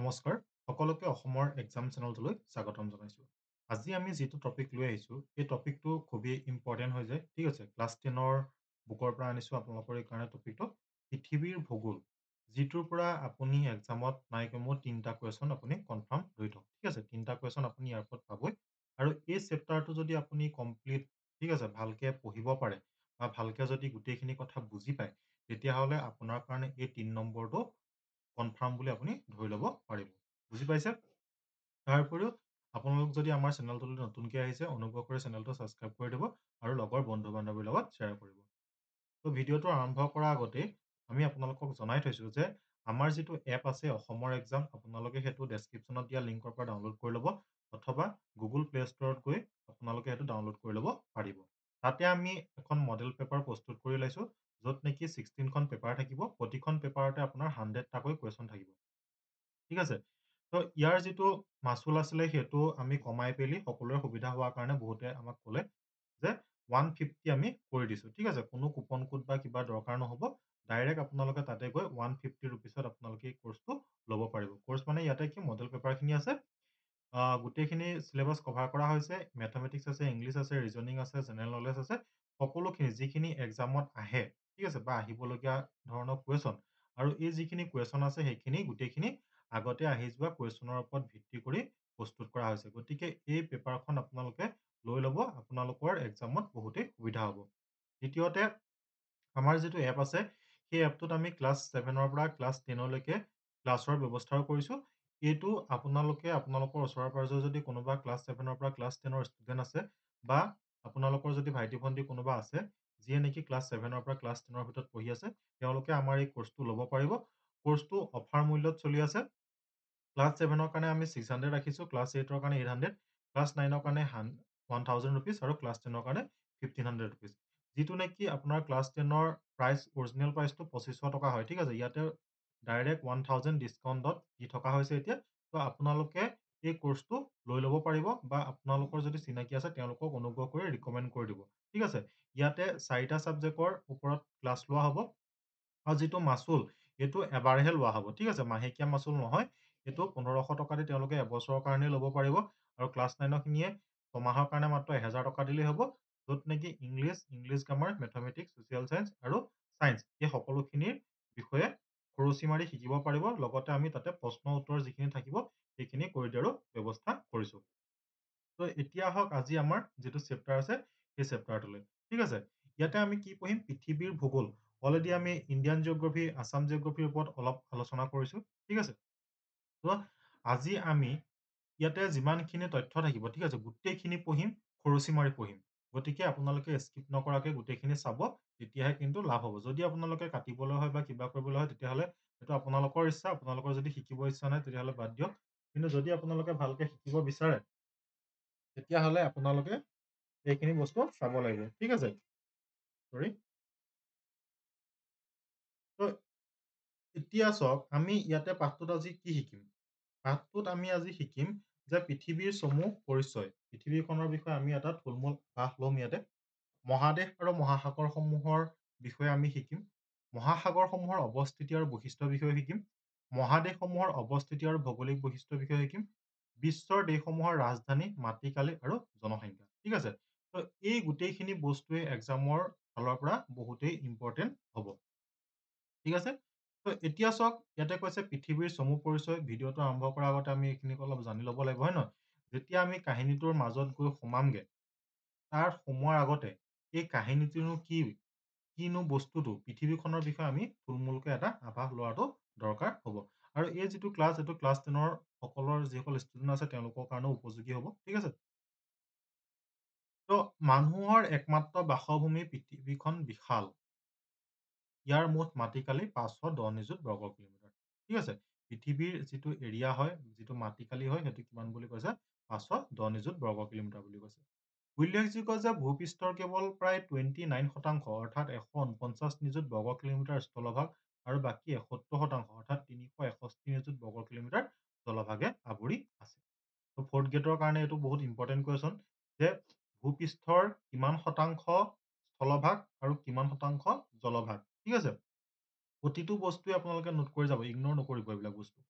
নমস্কাৰ সকলোকে অসমৰ এক্সাম চেনেলটোলৈ স্বাগতম জনাইছোঁ আজি আমি যিটো টপিক লৈ আহিছোঁ এই টপিকটো খুবেই ইম্পৰ্টেণ্ট হৈ যায় ঠিক আছে ক্লাছ টেনৰ বুকৰ পৰা আনিছোঁ আপোনালোকৰ কাৰণে টপিকটো পৃথিৱীৰ ভূগোল যিটোৰ পৰা আপুনি এক্সামত নাই কমেও তিনিটা কুৱেশ্যন আপুনি কনফাৰ্ম লৈ থওক ঠিক আছে তিনিটা কুৱেশ্যন আপুনি ইয়াৰ ওপৰত পাবই আৰু এই চেপ্টাৰটো যদি আপুনি কমপ্লিট ঠিক আছে ভালকৈ পঢ়িব পাৰে বা ভালকৈ যদি গোটেইখিনি কথা বুজি পায় তেতিয়াহ'লে আপোনাৰ কাৰণে এই তিনি নম্বৰটো কনফাৰ্ম বুলি আপুনি ধৰি ল'ব পাৰিব বুজি পাইছে তাৰ উপৰিও আপোনালোক যদি আমাৰ চেনেলটোলৈ নতুনকৈ আহিছে অনুগ্ৰহ কৰি চেনেলটো ছাবস্ক্ৰাইব কৰি দিব আৰু লগৰ বন্ধু বান্ধৱীৰ লগত শ্বেয়াৰ কৰিব তো ভিডিঅ'টো আৰম্ভ কৰাৰ আগতে আমি আপোনালোকক জনাই থৈছোঁ যে আমাৰ যিটো এপ আছে অসমৰ এক্সাম আপোনালোকে সেইটো ডেছক্ৰিপশ্যনত দিয়া লিংকৰ পৰা ডাউনলোড কৰি ল'ব অথবা গুগল প্লে ষ্ট'ৰত গৈ আপোনালোকে সেইটো ডাউনলোড কৰি ল'ব পাৰিব তাতে আমি এখন মডেল পেপাৰ প্ৰস্তুত কৰি ওলাইছোঁ য'ত নেকি ছিক্সটিনখন পেপাৰ থাকিব প্ৰতিখন পেপাৰতে আপোনাৰ হাণ্ড্ৰেডটাকৈ কুৱেশ্যন থাকিব ঠিক আছে তো ইয়াৰ যিটো মাচুল আছিলে সেইটো আমি কমাই পেলি সকলোৰে সুবিধা হোৱাৰ কাৰণে বহুতে আমাক ক'লে যে ওৱান ফিফটি আমি কৰি দিছোঁ ঠিক আছে কোনো কুপন কোড বা কিবা দৰকাৰ নহ'ব ডাইৰেক্ট আপোনালোকে তাতে গৈ ওৱান ফিফটি ৰুপিছত আপোনালোকে এই কোৰ্চটো ল'ব পাৰিব কোৰ্চ মানে ইয়াতে কি মডেল পেপাৰখিনি আছে গোটেইখিনি চিলেবাছ কভাৰ কৰা হৈছে মেথমেটিক্স আছে ইংলিছ আছে ৰিজনিং আছে জেনেৰেল নলেজ আছে সকলোখিনি যিখিনি এক্সামত আহে ঠিক আছে বা আহিবলগীয়া ধৰণৰ কুৱেশ্যন আৰু এই যিখিনি কুৱেশ্যন আছে সেইখিনি গোটেইখিনি আগতে আহি যোৱা কুৱেশ্যনৰ ওপৰত ভিত্তি কৰি প্ৰস্তুত কৰা হৈছে গতিকে এই পেপাৰখন আপোনালোকে লৈ ল'ব আপোনালোকৰ এক্সামত বহুতেই সুবিধা হ'ব দ্বিতীয়তে আমাৰ যিটো এপ আছে সেই এপটোত আমি ক্লাছ ছেভেনৰ পৰা ক্লাছ টেনলৈকে ক্লাছৰ ব্যৱস্থাও কৰিছোঁ এইটো আপোনালোকে আপোনালোকৰ ওচৰৰ পাঁজৰ যদি কোনোবা ক্লাছ ছেভেনৰ পৰা ক্লাছ টেনৰ ষ্টুডেণ্ট আছে বা আপোনালোকৰ যদি ভাইটি ভণ্টি কোনোবা আছে যিয়ে নেকি ক্লাছ ছেভেনৰ পৰা ক্লাছ টেনৰ ভিতৰত পঢ়ি আছে তেওঁলোকে আমাৰ এই কোৰ্চটো ল'ব পাৰিব কোৰ্চটো অফাৰ মূল্যত চলি আছে ক্লাছ ছেভেনৰ কাৰণে আমি ছিক্স হাণ্ড্ৰেড ৰাখিছোঁ ক্লাছ এইটৰ কাৰণে এইট হাণ্ড্ৰেড ক্লাছ নাইনৰ কাৰণে ওৱান থাউজেণ্ড ৰুপিজ আৰু ক্লাছ টেনৰ কাৰণে ফিফটিন হাণ্ড্ৰেড ৰুপিজ যিটো নেকি আপোনাৰ ক্লাছ টেনৰ প্ৰাইচ অৰিজিনেল প্ৰাইচটো পঁচিছশ টকা হয় ঠিক আছে ইয়াতে ডাইৰেক্ট ওৱান থাউজেণ্ড ডিছকাউণ্টত দি থকা হৈছে এতিয়া ত' আপোনালোকে এই কোৰ্চটো লৈ ল'ব পাৰিব বা আপোনালোকৰ যদি চিনাকি আছে তেওঁলোকক অনুগ্ৰহ কৰি ৰিকমেণ্ড কৰি দিব ঠিক আছে ইয়াতে চাৰিটা ছাবজেক্টৰ ওপৰত ক্লাছ লোৱা হ'ব আৰু যিটো মাচুল এইটো এবাৰহে লোৱা হ'ব ঠিক আছে মাহেকীয়া মাচুল নহয় সেইটো পোন্ধৰশ টকা দি তেওঁলোকে এবছৰৰ কাৰণে ল'ব পাৰিব আৰু ক্লাছ নাইনৰখিনিয়ে ছমাহৰ কাৰণে মাত্ৰ এহেজাৰ টকা দিলেই হ'ব য'ত নেকি English English grammar mathematics social science আৰু ছায়েঞ্চ এই সকলোখিনিৰ বিষয়ে খৰচী মাৰি শিকিব পাৰিব লগতে আমি তাতে প্ৰশ্ন উত্তৰ যিখিনি থাকিব সেইখিনি কৰি দিয়াৰো ব্যৱস্থা কৰিছোঁ ত' এতিয়া আহক আজি আমাৰ যিটো চেপ্টাৰ আছে সেই চেপ্টাৰটোলৈ ঠিক আছে ইয়াতে আমি কি পঢ়িম পৃথিৱীৰ ভূগোল অলৰেডি আমি ইণ্ডিয়ান জিঅ'গ্ৰাফী আছাম জিঅ'গ্ৰাফীৰ ওপৰত অলপ আলোচনা কৰিছো ঠিক আছে আজি আমি ইয়াতে যিমানখিনি তথ্য থাকিব ঠিক আছে গোটেইখিনি পঢ়িম খৰচি মাৰি পঢ়িম গতিকে আপোনালোকে স্কিপ নকৰাকৈ গোটেইখিনি চাব তেতিয়াহে কিন্তু লাভ হ'ব যদি আপোনালোকে কাটিবলৈ হয় বা কিবা কৰিবলৈ হয় তেতিয়াহ'লে সেইটো আপোনালোকৰ ইচ্ছা আপোনালোকৰ যদি শিকিব ইচ্ছা নাই তেতিয়াহ'লে বাদ দিয়ক কিন্তু যদি আপোনালোকে ভালকৈ শিকিব বিচাৰে তেতিয়াহ'লে আপোনালোকে এইখিনি বস্তু চাব লাগিব ঠিক আছে চৰি এতিয়া চাওক আমি ইয়াতে পাঠটোত আজি কি শিকিম পাঠটোত আমি আজি শিকিম যে পৃথিৱীৰ চমু পৰিচয় পৃথিৱীখনৰ বিষয়ে আমি এটা থুলমূল পাঠ ল'ম ইয়াতে মহাদেশ আৰু মহাসাগৰসমূহৰ বিষয়ে আমি শিকিম মহাসাগৰসমূহৰ অৱস্থিতি আৰু বৈশিষ্ট্যৰ বিষয়ে শিকিম মহাদেশসমূহৰ অৱস্থিতি আৰু ভৌগোলিক বৈশিষ্ট্যৰ বিষয়ে শিকিম বিশ্বৰ দেশসমূহৰ ৰাজধানী মাটিকালি আৰু জনসংখ্যা ঠিক আছে এই গোটেইখিনি বস্তুৱে এক্সামৰ ফালৰ পৰা বহুতেই ইম্পৰ্টেণ্ট হ'ব ঠিক আছে তো এতিয়া চাওক ইয়াতে কৈছে পৃথিৱীৰ চমু পৰিচয় ভিডিঅ'টো আৰম্ভ কৰাৰ আগতে আমি এইখিনি অলপ জানি ল'ব লাগিব হয় নহয় যেতিয়া আমি কাহিনীটোৰ মাজত গৈ সোমামগৈ তাৰ সোমোৱাৰ আগতে এই কাহিনীটোনো কি কিনো বস্তুটো পৃথিৱীখনৰ বিষয়ে আমি থুলমূলকৈ এটা আভাস লোৱাটো দৰকাৰ হ'ব আৰু এই যিটো ক্লাছ এইটো ক্লাছ টেনৰ সকলৰ যিসকল ষ্টুডেণ্ট আছে তেওঁলোকৰ কাৰণেও উপযোগী হ'ব ঠিক আছে মানুহৰ একমাত্ৰ বাসভূমি পৃথিৱীখন বিশাল ইয়াৰ মুঠ মাটিকালি পাঁচশ দহ নিযুত বৰ্গ কিলোমিটাৰ ঠিক আছে পৃথিৱীৰ যিটো এৰিয়া হয় যিটো মাটিকালি হয় সেইটো কিমান বুলি কৈছে পাঁচশ দহ নিযুত বৰ্গ কিলোমিটাৰ বুলি কৈছে উল্লেখযোগ্য যে ভূপৃষ্ঠৰ কেৱল প্ৰায় টুৱেণ্টি নাইন শতাংশ অৰ্থাৎ এশ ঊনপঞ্চাশ নিযুত বৰ্গ কিলোমিটাৰ স্থলভাগ আৰু বাকী এসত্তৰ শতাংশ অৰ্থাৎ তিনিশ এষষ্ঠি নিযুত বৰ্গ কিলোমিটাৰ স্থলভাগে আৱৰি আছে ফৰ্থ গ্ৰেডৰ কাৰণে এইটো বহুত ইম্পৰ্টেণ্ট কুৱেশ্যন ভূপৃষ্ঠৰ কিমান শতাংশ স্থলভাগ আৰু কিমান শতাংশ জলভাগ ঠিক আছে প্ৰতিটো বস্তুৱে আপোনালোকে নোট কৰি যাব ইগন'ৰ নকৰিব এইবিলাক বস্তু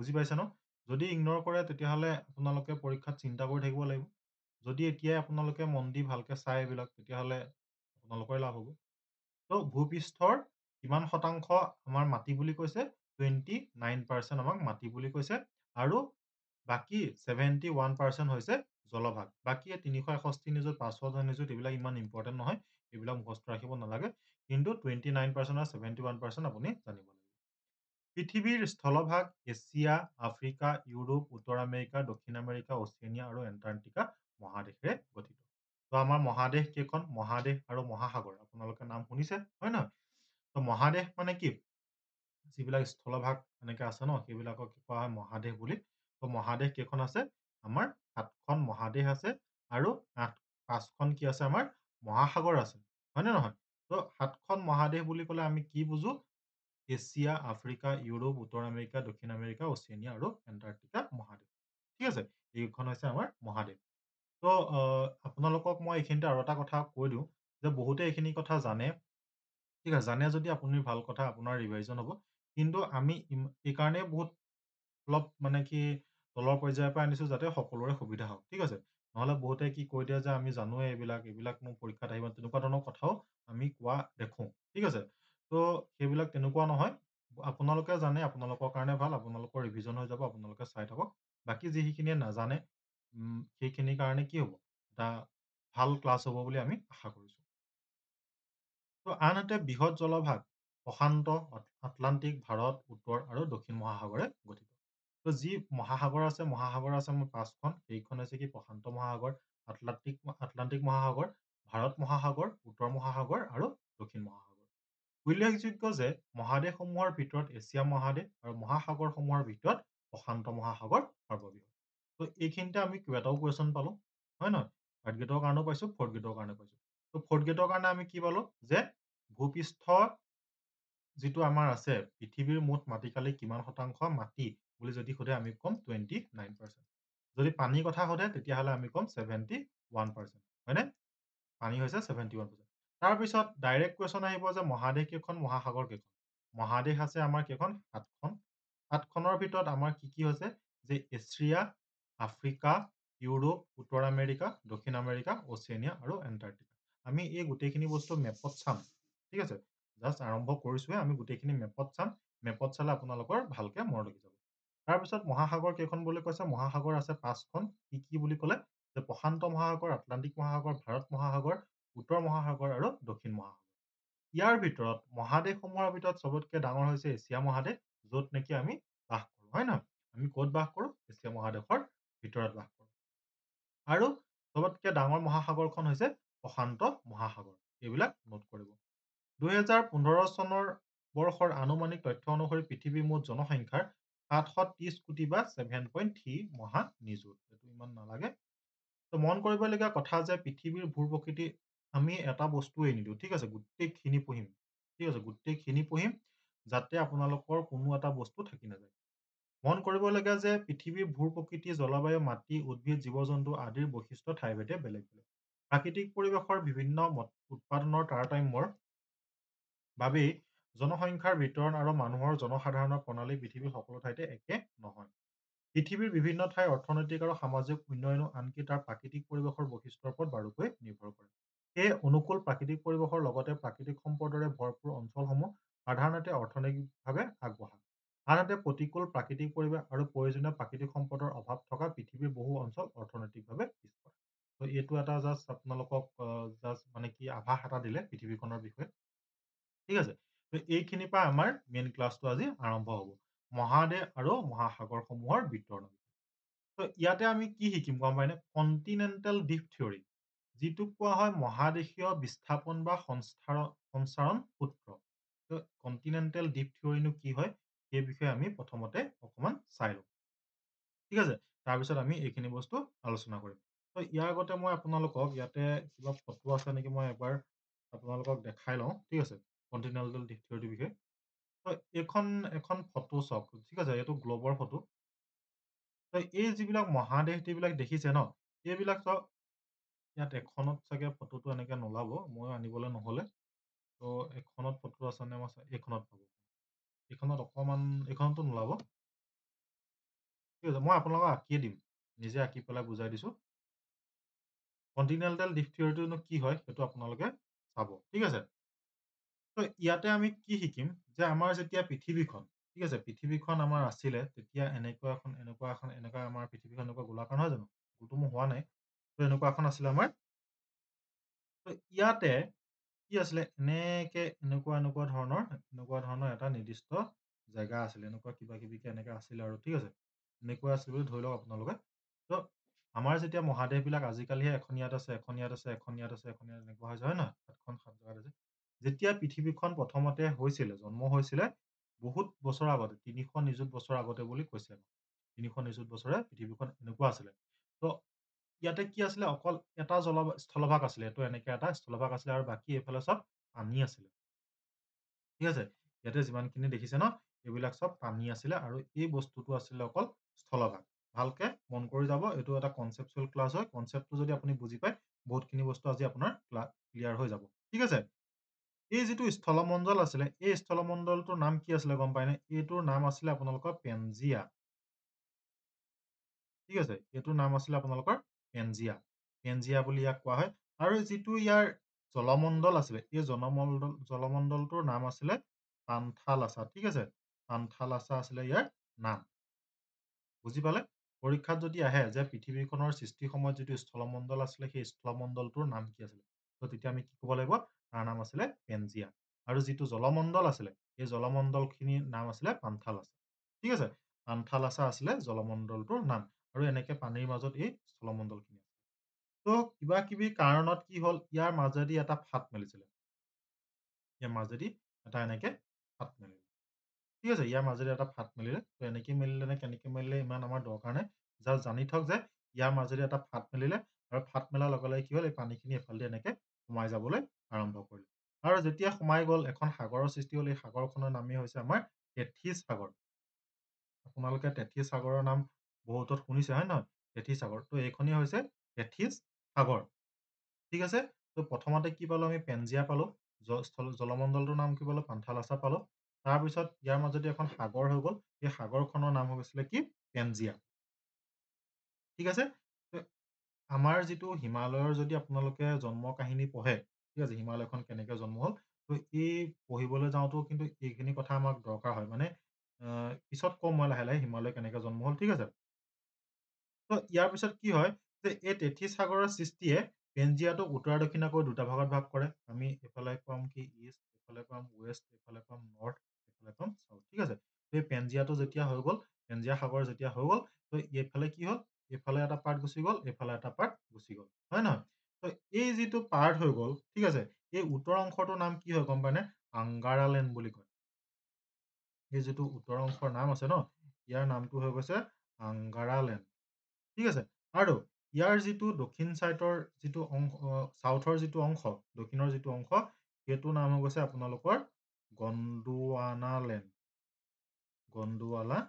বুজি পাইছে ন যদি ইগন'ৰ কৰে তেতিয়াহ'লে আপোনালোকে পৰীক্ষাত চিন্তা কৰি থাকিব লাগিব যদি এতিয়াই আপোনালোকে মন দি ভালকৈ চাই এইবিলাক তেতিয়াহ'লে আপোনালোকৰে লাভ হ'ব তো ভূপৃষ্ঠৰ কিমান শতাংশ আমাৰ মাটি বুলি কৈছে টুৱেণ্টি নাইন পাৰ্চেণ্ট আমাক মাটি বুলি কৈছে আৰু বাকী ছেভেণ্টি ওৱান পাৰ্চেণ্ট হৈছে জলভাগ বাকী তিনিশ এষষ্ঠি নিযুত পাঁচশ এজন নিযুত এইবিলাক ইমান ইম্পৰ্টেণ্ট নহয় এইবিলাক মুখস্থ ৰাখিব নালাগে কিন্তু টুৱেণ্টি নাইন পাৰ্চেণ্ট আৰু ছেভেণ্টি ওৱান পাৰ্চেণ্ট আপুনি জানিব লাগিব পৃথিৱীৰ স্থলভাগ এছিয়া আফ্ৰিকা ইউৰোপ উত্তৰ আমেৰিকা দক্ষিণ আমেৰিকা অষ্ট্ৰেলিয়া আৰু এণ্টাৰ্টিকা মহাদেশেৰে গঠিত ত' আমাৰ মহাদেশ কেইখন মহাদেশ আৰু মহাসাগৰ আপোনালোকে নাম শুনিছে হয় নহয় ত' মহাদেশ মানে কি যিবিলাক স্থলভাগ এনেকে আছে ন সেইবিলাকক কোৱা হয় মহাদেশ বুলি ত' মহাদেশ কেইখন আছে আমাৰ সাতখন মহাদেশ আছে আৰু আঠ পাঁচখন কি আছে আমাৰ মহাসাগৰ আছে হয়নে নহয় তো সাতখন মহাদেশ বুলি ক'লে আমি কি বুজো এছিয়া আফ্ৰিকা ইউৰোপ উত্তৰ আমেৰিকা দক্ষিণ আমেৰিকা অষ্ট্ৰেলিয়া আৰু এণ্টাৰ্টিকা মহাদেশ ঠিক আছে এইখন হৈছে আমাৰ মহাদেশ তো আপোনালোকক মই এইখিনিতে আৰু এটা কথা কৈ দিওঁ যে বহুতে এইখিনি কথা জানে ঠিক আছে জানে যদি আপুনি ভাল কথা আপোনাৰ ৰিভাইজন হ'ব কিন্তু আমি এইকাৰণেই বহুত অলপ মানে কি তলৰ পৰ্যায়ৰ পৰা আনিছোঁ যাতে সকলোৰে সুবিধা হওক ঠিক আছে নহ'লে বহুতে কি কৈ দিয়ে যে আমি জানোৱেই এইবিলাক এইবিলাক মোৰ পৰীক্ষাত আহিব তেনেকুৱা ধৰণৰ কথাও আমি কোৱা দেখোঁ ঠিক আছে তো সেইবিলাক তেনেকুৱা নহয় আপোনালোকে জানে আপোনালোকৰ কাৰণে ভাল আপোনালোকৰ ৰিভিজন হৈ যাব আপোনালোকে চাই থাকক বাকী যিখিনিয়ে নাজানে সেইখিনিৰ কাৰণে কি হ'ব এটা ভাল ক্লাছ হ'ব বুলি আমি আশা কৰিছোঁ তো আনহাতে বৃহৎ জলভাগ প্ৰশান্ত আটলাণ্টিক ভাৰত উত্তৰ আৰু দক্ষিণ মহাসাগৰে গঠিত তো যি মহাসাগৰ আছে মহাসাগৰ আছে আমাৰ পাঁচখন সেইখন হৈছে কি প্ৰশান্ত মহাসাগৰ আটলাণ্টিক আটলাণ্টিক মহাসাগৰ ভাৰত মহাসাগৰ উত্তৰ মহাসাগৰ আৰু দক্ষিণ মহাসাগৰ উল্লেখযোগ্য যে মহাদেশসমূহৰ ভিতৰত এছিয়া মহাদেশ আৰু মহাসাগৰসমূহৰ ভিতৰত প্ৰশান্ত মহাসাগৰ সৰ্ববৃহৎ তো এইখিনিতে আমি কিবা এটাও কুৱেশ্যন পালোঁ হয় নহয় থাৰ্ড গ্ৰেডৰ কাৰণেও পাইছোঁ ফৰ্থ গ্ৰেডৰ কাৰণে পাইছোঁ তো ফৰ্থ গ্ৰেডৰ কাৰণে আমি কি পালোঁ যে ভূপৃষ্ঠ যিটো আমাৰ আছে পৃথিৱীৰ মুঠ মাটিকালি কিমান শতাংশ মাটি বুলি যদি সোধে আমি কম টুৱেণ্টি নাইন পাৰ্চেণ্ট যদি পানীৰ কথা সোধে তেতিয়াহ'লে আমি কম ছেভেণ্টি ওৱান পাৰ্চেণ্ট হয়নে পানী হৈছে ছেভেণ্টি ওৱান পাৰ্চেণ্ট তাৰপিছত ডাইৰেক্ট কুৱেশ্যন আহিব যে মহাদেশ কেইখন মহাসাগৰ কেইখন মহাদেশ আছে আমাৰ কেইখন সাতখন সাতখনৰ ভিতৰত আমাৰ কি কি হৈছে যে এছিয়া আফ্ৰিকা ইউৰোপ উত্তৰ আমেৰিকা দক্ষিণ আমেৰিকা অষ্ট্ৰেলিয়া আৰু এণ্টাৰ্টিকা আমি এই গোটেইখিনি বস্তু মেপত চাম ঠিক আছে জাষ্ট আৰম্ভ কৰিছোঁহে আমি গোটেইখিনি মেপত চাম মেপত চালে আপোনালোকৰ ভালকৈ মনত লাগি যাব তাৰপিছত মহাসাগৰ কেইখন বুলি কৈছে মহাসাগৰ আছে পাঁচখন কি কি বুলি ক'লে যে প্ৰশান্ত মহাসাগৰ আটলাণ্টিক মহাসাগৰ ভাৰত মহাসাগৰ উত্তৰ মহাসাগৰ আৰু দক্ষিণ মহাসাগৰ ইয়াৰ ভিতৰত মহাদেশসমূহৰ ভিতৰত চবতকৈ ডাঙৰ হৈছে এছিয়া মহাদেশ য'ত নেকি আমি বাস কৰোঁ হয় নহয় আমি ক'ত বাস কৰো এছিয়া মহাদেশৰ ভিতৰত বাস কৰো আৰু চবতকৈ ডাঙৰ মহাসাগৰখন হৈছে প্ৰশান্ত মহাসাগৰ এইবিলাক নোট কৰিব দুহেজাৰ পোন্ধৰ চনৰ বৰ্ষৰ আনুমানিক তথ্য অনুসৰি পৃথিৱীৰ মুঠ জনসংখ্যাৰ সাতশ ত্ৰিশ কোটি বা ছেভেন পইণ্ট থ্ৰী মহানিযুত এইটো ইমান নালাগে ত' মন কৰিবলগীয়া কথা যে পৃথিৱীৰ ভূ প্ৰকৃতি আমি এটা বস্তুৱে নিদিওঁ ঠিক আছে গোটেইখিনি পঢ়িম ঠিক আছে গোটেইখিনি পঢ়িম যাতে আপোনালোকৰ কোনো এটা বস্তু থাকি নাযায় মন কৰিবলগীয়া যে পৃথিৱীৰ ভূ প্ৰকৃতি জলবায়ু মাটি উদ্ভিদ জীৱ জন্তু আদিৰ বৈশিষ্ট্য ঠাইভেদে বেলেগ বেলেগ প্ৰাকৃতিক পৰিৱেশৰ বিভিন্ন উৎপাদনৰ তাৰতম্যৰ বাবেই জনসংখ্যাৰ বিতৰণ আৰু মানুহৰ জনসাধাৰণৰ প্ৰণালী পৃথিৱীৰ সকলো ঠাইতে একে নহয় পৃথিৱীৰ বিভিন্ন ঠাইৰ অৰ্থনৈতিক আৰু সামাজিক উন্নয়নো আনকি তাৰ প্ৰাকৃতিক পৰিৱেশৰ বৈশিষ্ট্যৰ ওপৰত বাৰুকৈ নিৰ্ভৰ কৰে সেয়ে অনুকূল প্ৰাকৃতিক পৰিৱেশৰ লগতে প্ৰাকৃতিক সম্পদৰে ভৰপূৰ অঞ্চলসমূহ সাধাৰণতে অৰ্থনৈতিকভাৱে আগবঢ়া আনহাতে প্ৰতিকূল প্ৰাকৃতিক পৰিৱেশ আৰু প্ৰয়োজনীয় প্ৰাকৃতিক সম্পদৰ অভাৱ থকা পৃথিৱীৰ বহু অঞ্চল অৰ্থনৈতিকভাৱে পিছপৰা ত' এইটো এটা জাষ্ট আপোনালোকক জাষ্ট মানে কি আভাস এটা দিলে পৃথিৱীখনৰ বিষয়ে ঠিক আছে তো এইখিনিৰ পৰা আমাৰ মেইন ক্লাছটো আজি আৰম্ভ হ'ব মহাদেশ আৰু মহাসাগৰ সমূহৰ বিতৰণ তো ইয়াতে আমি কি শিকিম গম পাইনে কণ্টিনেণ্টেল ডিফ থিয়ৰী যিটোক কোৱা হয় মহাদেশীয় বিস্থাপন বা সঞ্চাৰণ সূত্ৰ তো কণ্টিনেণ্টেল ডিফ থিয়ৰীনো কি হয় সেই বিষয়ে আমি প্ৰথমতে অকণমান চাই লওঁ ঠিক আছে তাৰপিছত আমি এইখিনি বস্তু আলোচনা কৰিম তো ইয়াৰ আগতে মই আপোনালোকক ইয়াতে কিবা ফটো আছে নেকি মই এবাৰ আপোনালোকক দেখাই লওঁ ঠিক আছে কণ্টিনেণ্টেল থিয়ৰিটোৰ বিষয়ে তো এইখন এখন ফটো চাওক ঠিক আছে এইটো গ্ল'বৰ ফটো তো এই যিবিলাক মহাদেশ যিবিলাক দেখিছে ন এইবিলাক চাওক ইয়াত এখনত চাগে ফটোটো এনেকৈ নোলাব মই আনিবলৈ নহ'লে তো এখনত ফটো আছেনে মই এইখনত পাব এইখনত অকণমান এইখনতো নোলাব ঠিক আছে মই আপোনালোকক আঁকিয়ে দিম নিজে আঁকি পেলাই বুজাই দিছোঁ কণ্টিনেণ্টেল ডিফ থিয়ৰিটোনো কি হয় সেইটো আপোনালোকে চাব ঠিক আছে ইয়াতে আমি কি শিকিম যে আমাৰ যেতিয়া পৃথিৱীখন ঠিক আছে পৃথিৱীখন আমাৰ আছিলে তেতিয়া এনেকুৱা এখন এনেকুৱা এখন এনেকুৱা আমাৰ পৃথিৱীখন এনেকুৱা গোলাকাৰ নহয় জানো গোলটো মোৰ হোৱা নাই এনেকুৱা এখন আছিলে আমাৰ ইয়াতে কি আছিলে এনেকে এনেকুৱা এনেকুৱা ধৰণৰ এনেকুৱা ধৰণৰ এটা নিৰ্দিষ্ট জেগা আছিলে এনেকুৱা কিবা কিবিকে এনেকে আছিলে আৰু ঠিক আছে এনেকুৱা আছিলে বুলি ধৰি লওক আপোনালোকে ত' আমাৰ যেতিয়া মহাদেশবিলাক আজিকালিহে এখন ইয়াত আছে এখন ইয়াত আছে এখন ইয়াত আছে এখন ইয়াত এনেকুৱা হৈছে হয় নহয় সাতখন সাত জেগাত আছে যেতিয়া পৃথিৱীখন প্ৰথমতে হৈছিলে জন্ম হৈছিলে বহুত বছৰ আগতে তিনিশ নিযুত বছৰ আগতে বুলি কৈছে তিনিশ নিযুত বছৰে পৃথিৱীখন এনেকুৱা আছিলে তো ইয়াতে কি আছিলে অকল এটা জল স্থলভাগ আছিলে এইটো এনেকে এটা স্থলভাগ আছিলে আৰু বাকী এইফালে চব পানী আছিলে ঠিক আছে ইয়াতে যিমানখিনি দেখিছে ন এইবিলাক চব পানী আছিলে আৰু এই বস্তুটো আছিলে অকল স্থলভাগ ভালকে মন কৰি যাব এইটো এটা কনচেপ্টুৱেল ক্লাছ হয় কনচেপ্টটো যদি আপুনি বুজি পায় বহুতখিনি বস্তু আজি আপোনাৰ ক্লা ক্লিয়াৰ হৈ যাব ঠিক আছে এই যিটো স্থলমণ্ডল আছিলে এই স্থলমণ্ডলটোৰ নাম কি আছিলে গম পাইনে এইটোৰ নাম আছিলে আপোনালোকৰ পেঞ্জিয়া ঠিক আছে এইটোৰ নাম আছিলে আপোনালোকৰ পেঞ্জিয়া পেঞ্জিয়া বুলি ইয়াক কোৱা হয় আৰু যিটো ইয়াৰ জলমণ্ডল আছিলে এই জলমণ্ডল জলমণ্ডলটোৰ নাম আছিলে পান্থালাচা ঠিক আছে পান্থালাচা আছিলে ইয়াৰ নাম বুজি পালে পৰীক্ষাত যদি আহে যে পৃথিৱীখনৰ সৃষ্টিৰ সময়ত যিটো স্থলমণ্ডল আছিলে সেই স্থলমণ্ডলটোৰ নাম কি আছিলে তেতিয়া আমি কি ক'ব লাগিব তাৰ নাম আছিলে পেঞ্জিয়া আৰু যিটো জলমণ্ডল আছিলে সেই জলমণ্ডলখিনিৰ নাম আছিলে পান্থালাচা ঠিক আছে পান্থালাচা আছিলে জলমণ্ডলটোৰ নাম আৰু এনেকে পানীৰ মাজত এই জলমণ্ডলখিনি আছিলে তো কিবা কিবি কাৰণত কি হ'ল ইয়াৰ মাজেদি এটা ফাট মেলিছিলে ইয়াৰ মাজেদি এটা এনেকে ফাট মেলিলে ঠিক আছে ইয়াৰ মাজেদি এটা ফাট মেলিলে তো এনেকে মেলিলে নে কেনেকৈ মেলিলে ইমান আমাৰ দৰকাৰ নাই জাষ্ট জানি থওক যে ইয়াৰ মাজেদি এটা ফাট মেলিলে আৰু ফাট মেলাৰ লগে লগে কি হ'ল এই পানীখিনি এফালে এনেকৈ সোমাই যাবলৈ আৰম্ভ কৰিলে আৰু যেতিয়া সোমাই গল এখন সাগৰৰ সৃষ্টি হল এই সাগৰখনৰ নামেই হৈছে আমাৰ তেথিছ সাগৰ আপোনালোকে তেথিছ সাগৰৰ নাম বহুতত শুনিছে হয় নহয় তেথিছ সাগৰ তো এইখনেই হৈছে তেথিছ সাগৰ ঠিক আছে তো প্ৰথমতে কি পালোঁ আমি পেঞ্জিয়া পালোঁ জলমণ্ডলটোৰ নাম কি পালোঁ পান্থালাচা পালোঁ তাৰপিছত ইয়াৰ মাজতে এখন সাগৰ হৈ গ'ল সেই সাগৰখনৰ নাম হৈ গৈছিলে কি পেঞ্জিয়া ঠিক আছে আমাৰ যিটো হিমালয়ৰ যদি আপোনালোকে জন্ম কাহিনী পঢ়ে ঠিক আছে হিমালয়খন কেনেকে জন্ম হ'ল ত' এই পঢ়িবলৈ যাওঁতেও কিন্তু এইখিনি কথা আমাক দৰকাৰ হয় মানে পিছত ক'ম মই লাহে লাহে হিমালয় কেনেকে জন্ম হ'ল ঠিক আছে ত' ইয়াৰ পিছত কি হয় যে এই তেথি সাগৰৰ সৃষ্টিয়ে পেঞ্জিয়াটো উত্তৰ দক্ষিণাকৈ দুটা ভাগত ভাগ কৰে আমি এফালে ক'ম কি ইষ্ট এফালে কম ৱেষ্ট এফালে ক'ম নৰ্থ এফালে ক'ম চাউথ ঠিক আছে এই পেঞ্জিয়াটো যেতিয়া হৈ গ'ল পেঞ্জিয়া সাগৰ যেতিয়া হৈ গ'ল ত' এইফালে কি হ'ল এইফালে এটা পাৰ্ট গুচি গ'ল এইফালে এটা পাৰ্ট গুচি গ'ল হয় নহয় এই যিটো পাৰ্ট হৈ গ'ল ঠিক আছে এই উত্তৰ অংশটোৰ নাম কি হয় গম পাইনে আংগাৰালেন বুলি কয় এই যিটো উত্তৰ অংশৰ নাম আছে ন ইয়াৰ নামটো হৈ গৈছে আংগাৰালেন ঠিক আছে আৰু ইয়াৰ যিটো দক্ষিণ ছাইডৰ যিটো অংশ ছাউথৰ যিটো অংশ দক্ষিণৰ যিটো অংশ সেইটো নাম হৈ গৈছে আপোনালোকৰ গণ্ডুৱানালেন গণ্ডুৱালা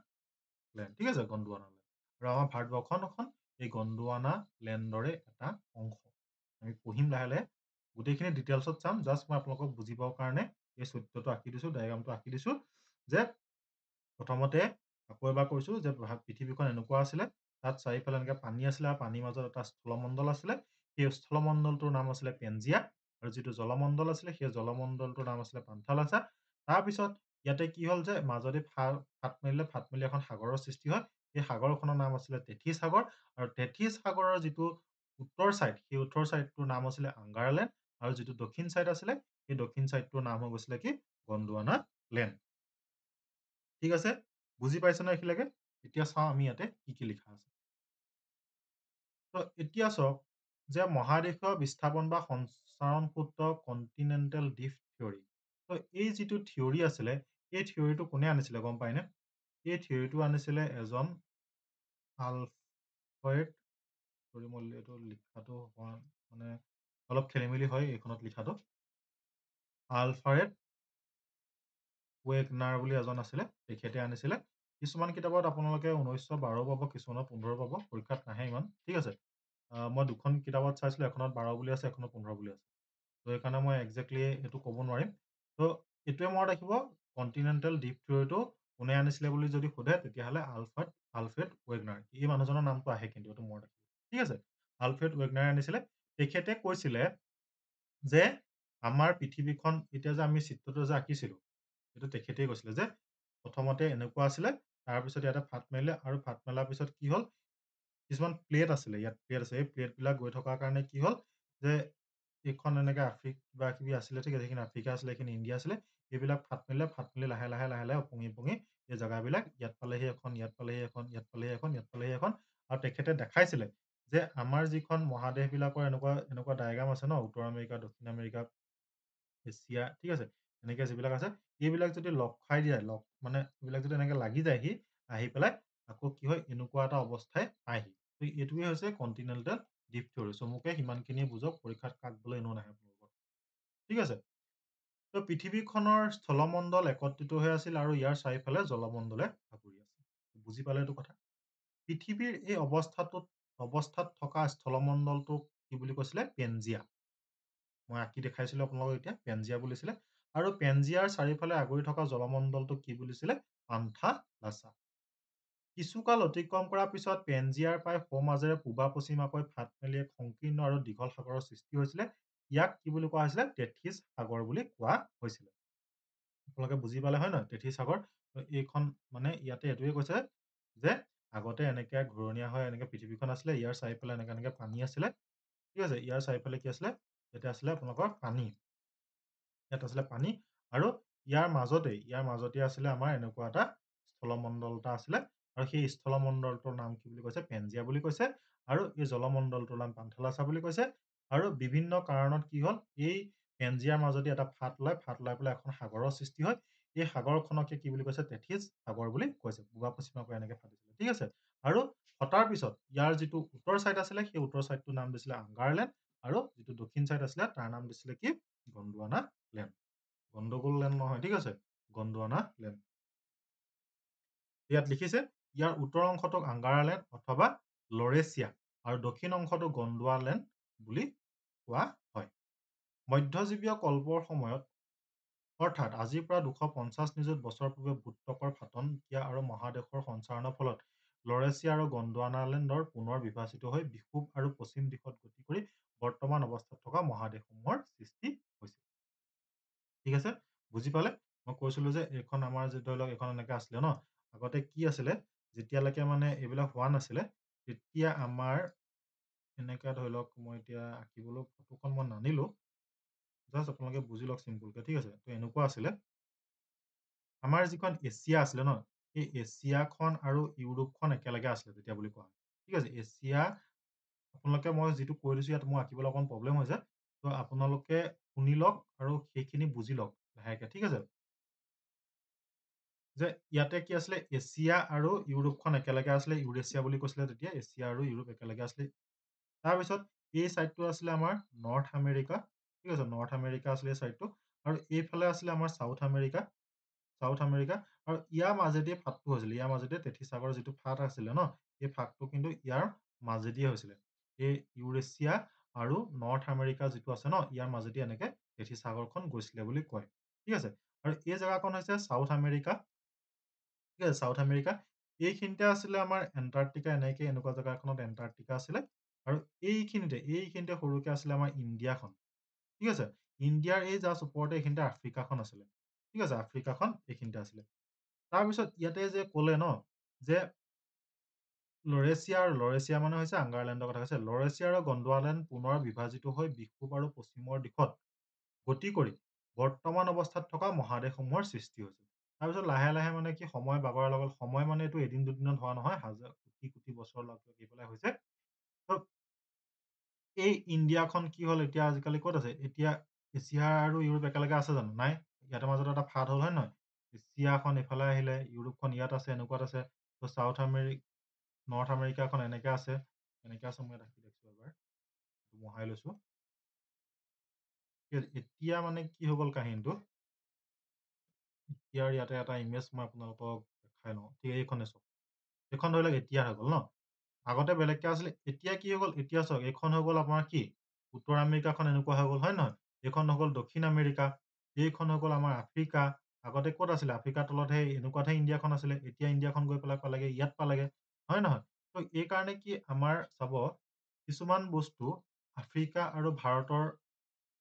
লেন ঠিক আছে গণ্ডুৱানালেন আৰু আমাৰ ভাৰতবৰ্ষখন এই গণ্ডুৱানা লেণ্ডৰে এটা অংশ আমি পঢ়িম লাহে লাহে গোটেইখিনি ডিটেইলছত চাম জাষ্ট মই আপোনালোকক বুজিবৰ কাৰণে এই চৰিত্ৰটো আঁকি দিছোঁ ডায়েগ্ৰামটো আঁকি দিছোঁ যে প্ৰথমতে আকৌ এবাৰ কৈছোঁ যে পৃথিৱীখন এনেকুৱা আছিলে তাত চাৰিওফালে এনেকৈ পানী আছিলে আৰু পানীৰ মাজত এটা স্থলমণ্ডল আছিলে সেই স্থলমণ্ডলটোৰ নাম আছিলে পেঞ্জিয়া আৰু যিটো জলমণ্ডল আছিলে সেই জলমণ্ডলটোৰ নাম আছিলে পান্থালাচা তাৰপিছত ইয়াতে কি হ'ল যে মাজতে ফা ফাট মেলিলে ফাট মেলি এখন সাগৰৰ সৃষ্টি হয় সেই সাগৰখনৰ নাম আছিলে তেঠী সাগৰ আৰু তেঠী সাগৰৰ যিটো উত্তৰ ছাইড সেই উত্তৰ ছাইডটোৰ নাম আছিলে আংগাৰলেণ্ড আৰু যিটো দক্ষিণ ছাইড আছিলে সেই দক্ষিণ ছাইডটোৰ নাম হৈ গৈছিলে কি গণ্ডৱানা লেণ্ড ঠিক আছে বুজি পাইছেনে এইখিনিলৈকে এতিয়া চাওঁ আমি ইয়াতে কি কি লিখা আছে তো এতিয়া চাওক যে মহাদেশীয় বিস্থাপন বা সঞ্চাৰণ সূত্ৰ কণ্টিনেণ্টেল ডিফ থিয়ৰী তো এই যিটো থিয়ৰী আছিলে এই থিয়ৰীটো কোনে আনিছিলে গম পাইনে এই থিয়ৰীটো আনিছিলে এজন আলফয়েড ভিক্টৰী মল্লিকটো লিখাটো অকণমান মানে অলপ খেলি মেলি হয় এইখনত লিখাটো আলফাৰেড ৱেগনাৰ বুলি এজন আছিলে তেখেতে আনিছিলে কিছুমান কিতাপত আপোনালোকে ঊনৈছশ বাৰ পাব কিছুমানত পোন্ধৰ পাব পৰীক্ষাত নাহে ইমান ঠিক আছে মই দুখন কিতাপত চাইছিলোঁ এখনত বাৰ বুলি আছে এখনত পোন্ধৰ বুলি আছে ত' সেইকাৰণে মই একজেক্টলি এইটো ক'ব নোৱাৰিম ত' এইটোৱে মনত ৰাখিব কণ্টিনেণ্টেল ডিপ থিয়ৰিটো কোনে আনিছিলে বুলি যদি সোধে তেতিয়াহ'লে আলফাৰ্ড আলফ্ৰেড ৱেগনাৰ এই মানুহজনৰ নামটো আহে কিন্তু এইটো মনত ৰাখিব ঠিক আছে আলফ্ৰেড ৱেগনাৰে আনিছিলে তেখেতে কৈছিলে যে আমাৰ পৃথিৱীখন এতিয়া যে আমি চিত্ৰটো যে আঁকিছিলো সেইটো তেখেতে কৈছিলে যে প্ৰথমতে এনেকুৱা আছিলে তাৰপিছত ইয়াতে ফাট মাৰিলে আৰু ফাট মেলাৰ পিছত কি হ'ল কিছুমান প্লেট আছিলে ইয়াত প্লেট আছে এই প্লেটবিলাক গৈ থকাৰ কাৰণে কি হ'ল যে এইখন এনেকৈ আফ্ৰি কিবা কিবি আছিলে ঠিক আছে সেইখিনি আফ্ৰিকা আছিলে সেইখিনি ইণ্ডিয়া আছিলে সেইবিলাক ফাট মেলিলে ফাট মেলি লাহে লাহে লাহে লাহে উপঙি পঙি এই জেগাবিলাক ইয়াত পালেহি এখন ইয়াত পালেহি এখন ইয়াত পালেহি এখন ইয়াত পালেহি এখন আৰু তেখেতে দেখাইছিলে যে আমাৰ যিখন মহাদেশ বিলাকৰ এনেকুৱা এনেকুৱা ডায়েগ্ৰাম আছে ন উত্তৰ আমেৰিকা দক্ষিণ আমেৰিকা এছিয়া ঠিক আছে এনেকে যিবিলাক আছে এইবিলাক যদি লগ খাই দিয়ে লগ মানে এইবিলাক যদি এনেকে লাগি যায়হি আহি পেলাই আকৌ কি হয় এনেকুৱা এটা অৱস্থাই আহি তো এইটোৱে হৈছে কণ্টিনেণ্টেল ডিপ থিয়ৰি চমুকে সিমানখিনিয়ে বুজক পৰীক্ষাত কাক বোলে এনেও নাহে আপোনালোকৰ ঠিক আছে তো পৃথিৱীখনৰ স্থলমণ্ডল একত্ৰিত হৈ আছিল আৰু ইয়াৰ চাৰিওফালে জলমণ্ডলে আগুৰি আছিল বুজি পালে এইটো কথা পৃথিৱীৰ এই অৱস্থাটোত অৱস্থাত থকা স্থলমণ্ডলটোক কি বুলি কৈছিলে পেঞ্জিয়া মই আঁকি দেখাইছিলো আপোনালোকক এতিয়া পেঞ্জিয়া বুলিছিলে আৰু পেঞ্জিয়াৰ চাৰিওফালে আগুৰি থকা জলমণ্ডলটোক কি বুলিছিলে পান্থা কিছু কাল অতিক্ৰম কৰাৰ পিছত পেঞ্জিয়াৰ পৰাই সৌ মাজেৰে পূবা পশ্চিমাকৈ ফাট মেলি এক সংকীৰ্ণ আৰু দীঘল সাগৰৰ সৃষ্টি হৈছিলে ইয়াক কি বুলি কোৱা হৈছিলে তেথিছ সাগৰ বুলি কোৱা হৈছিলে আপোনালোকে বুজি পালে হয় নহয় তেথিছ সাগৰ এইখন মানে ইয়াতে এইটোৱে কৈছে যে আগতে এনেকে ঘূৰণীয়া হয় এনেকে পৃথিৱীখন আছিলে ইয়াৰ চাৰিওফালে এনেকে এনেকে পানী আছিলে ঠিক আছে ইয়াৰ চাৰিওফালে কি আছিলে ইয়াতে আছিলে আপোনালোকৰ পানী ইয়াত আছিলে পানী আৰু ইয়াৰ মাজতে ইয়াৰ মাজতে আছিলে আমাৰ এনেকুৱা এটা স্থলমণ্ডল এটা আছিলে আৰু সেই স্থলমণ্ডলটোৰ নাম কি বুলি কৈছে পেঞ্জিয়া বুলি কৈছে আৰু এই জলমণ্ডলটোৰ নাম পান্থলাচা বুলি কৈছে আৰু বিভিন্ন কাৰণত কি হ'ল এই পেঞ্জিয়াৰ মাজতে এটা ফাট লয় ফাট লৈ পেলাই এখন সাগৰৰ সৃষ্টি হয় এই সাগৰখনকে কি বুলি কৈছে তেথিজ সাগৰ বুলি কৈছে বুবা পশ্চিমাকৈ এনেকৈ ফাটিছে ঠিক আছে আৰু ফটাৰ পিছত ইয়াৰ যিটো উত্তৰ ছাইড আছিলে সেই উত্তৰ ছাইডটোৰ নাম দিছিলে আংগাৰলেণ্ড আৰু যিটো দক্ষিণ ছাইড আছিলে তাৰ নাম দিছিলে কি গণ্ডোৱানা লেণ্ড গণ্ডগোল লেণ্ড নহয় ঠিক আছে গণ্ডোৱানা লেণ্ড ইয়াত লিখিছে ইয়াৰ উত্তৰ অংশটোক আংগাৰালেণ্ড অথবা লৰেছিয়া আৰু দক্ষিণ অংশটো গণ্ডোৱালেণ্ড বুলি কোৱা হয় মধ্যযুগীয় কল্পৰ সময়ত অৰ্থাৎ আজিৰ পৰা দুশ পঞ্চাছ নিযুত বছৰ পূৰ্বে ভূতকৰ ফাটন ক্ৰিয়া আৰু মহাদেশৰ সঞ্চাৰণৰ ফলত লৰেচিয়া আৰু গণ্ডৱানালেণ্ডৰ পুনৰ বিভাজিত হৈ বিষুৱ আৰু পশ্চিম দিশত গতি কৰি বৰ্তমান অৱস্থাত থকা মহাদেশসমূহৰ সৃষ্টি হৈছিল ঠিক আছে বুজি পালে মই কৈছিলো যে এইখন আমাৰ যে ধৰি লওক এইখন এনেকে আছিলে ন আগতে কি আছিলে যেতিয়ালৈকে মানে এইবিলাক হোৱা নাছিলে তেতিয়া আমাৰ এনেকে ধৰি লওক মই এতিয়া আঁকিবলৈ ফটোখন মই নানিলো জাস্ট আপোনালোকে বুজি লওক চিম্পুলকে ঠিক আছে তো এনেকুৱা আছিলে আমাৰ যিখন এছিয়া আছিলে ন সেই এছিয়াখন আৰু ইউৰোপখন একেলগে আছিলে তেতিয়া বুলি কোৱা ঠিক আছে এছিয়া আপোনালোকে মই যিটো কৈ দিছোঁ ইয়াত মই আঁকিবলৈ অকণ প্ৰব্লেম হৈছে তো আপোনালোকে শুনি লওক আৰু সেইখিনি বুজি লওক লাহেকৈ ঠিক আছে যে ইয়াতে কি আছিলে এছিয়া আৰু ইউৰোপখন একেলগে আছিলে ইউৰেছিয়া বুলি কৈছিলে তেতিয়া এছিয়া আৰু ইউৰোপ একেলগে আছিলে তাৰপিছত এই ছাইডটো আছিলে আমাৰ নৰ্থ আমেৰিকা ঠিক আছে নৰ্থ আমেৰিকা আছিলে এই চাইডটো আৰু এইফালে আছিলে আমাৰ ছাউথ আমেৰিকা ছাউথ আমেৰিকা আৰু ইয়াৰ মাজেদিয়ে ফাটটো হৈছিলে ইয়াৰ মাজেদিয়ে তেথিচাগৰ যিটো ফাট আছিলে ন এই ফাটটো কিন্তু ইয়াৰ মাজেদিয়ে হৈছিলে এই ইউৰেছিয়া আৰু নৰ্থ আমেৰিকা যিটো আছে ন ইয়াৰ মাজেদি এনেকে তেথিচাগৰখন গৈছিলে বুলি কয় ঠিক আছে আৰু এই জেগাখন হৈছে ছাউথ আমেৰিকা ঠিক আছে ছাউথ আমেৰিকা এইখিনিতে আছিলে আমাৰ এণ্টাৰ্টিকা এনেকে এনেকুৱা জেগাখনত এণ্টাৰ্টিকা আছিলে আৰু এইখিনিতে এইখিনিতে সৰুকে আছিলে আমাৰ ইণ্ডিয়াখন ঠিক আছে ইণ্ডিয়াৰ এই জাষ্ট ওপৰতে এইখিনিতে আফ্ৰিকাখন আছিলে ঠিক আছে আফ্ৰিকাখন এইখিনিতে আছিলে তাৰপিছত ইয়াতে যে ক'লে ন যে লৰেছিয়া আৰু লৰেছিয়া মানে হৈছে আংগাৰলেণ্ডৰ কথা কৈছে লৰেছিয়া আৰু গণ্ডৱালেণ্ড পুনৰ বিভাজিত হৈ বিক্ষোভ আৰু পশ্চিমৰ দিশত গতি কৰি বৰ্তমান অৱস্থাত থকা মহাদেশসমূহৰ সৃষ্টি হৈছে তাৰপিছত লাহে লাহে মানে কি সময় বাগৰাৰ লগত সময় মানে এইটো এদিন দুদিনত হোৱা নহয় হাজাৰ কোটি কোটি বছৰ লগ লাগি পেলাই হৈছে এই ইণ্ডিয়াখন কি হ'ল এতিয়া আজিকালি ক'ত আছে এতিয়া এছিয়া আৰু ইউৰোপ একেলগে আছে জানো নাই ইয়াৰ মাজত এটা ফাট হ'ল হয় নে নহয় এছিয়াখন এইফালে আহিলে ইউৰোপখন ইয়াত আছে এনেকুৱাত আছে ত' ছাউথ আমেৰিক নৰ্থ আমেৰিকাখন এনেকৈ আছে এনেকৈ আছে মই ইয়াত ৰাখি দেখিছোঁ এবাৰ মহাই লৈছোঁ এতিয়া মানে কি হৈ কাহিনীটো এতিয়াৰ ইয়াতে এটা ইমেজ মই আপোনালোকক দেখাই লওঁ এইখনে চাওক এইখন ধৰি লওক এতিয়া হৈ গ'ল ন আগতে বেলেগকে আছিলে এতিয়া কি হৈ গল এতিয়া চাওক এইখন হৈ গল আমাৰ কি উত্তৰ আমেৰিকাখন এনেকুৱা হৈ গল হয় নহয় এইখন হৈ গল দক্ষিণ আমেৰিকা এইখন হৈ গল আমাৰ আফ্ৰিকা আগতে ক'ত আছিলে আফ্ৰিকাৰ তলতহে এনেকুৱাতহে ইণ্ডিয়াখন আছিলে এতিয়া ইণ্ডিয়াখন গৈ পেলাই পালেগে ইয়াত পালেগে হয় নহয় ত' এইকাৰণে কি আমাৰ চাব কিছুমান বস্তু আফ্ৰিকা আৰু ভাৰতৰ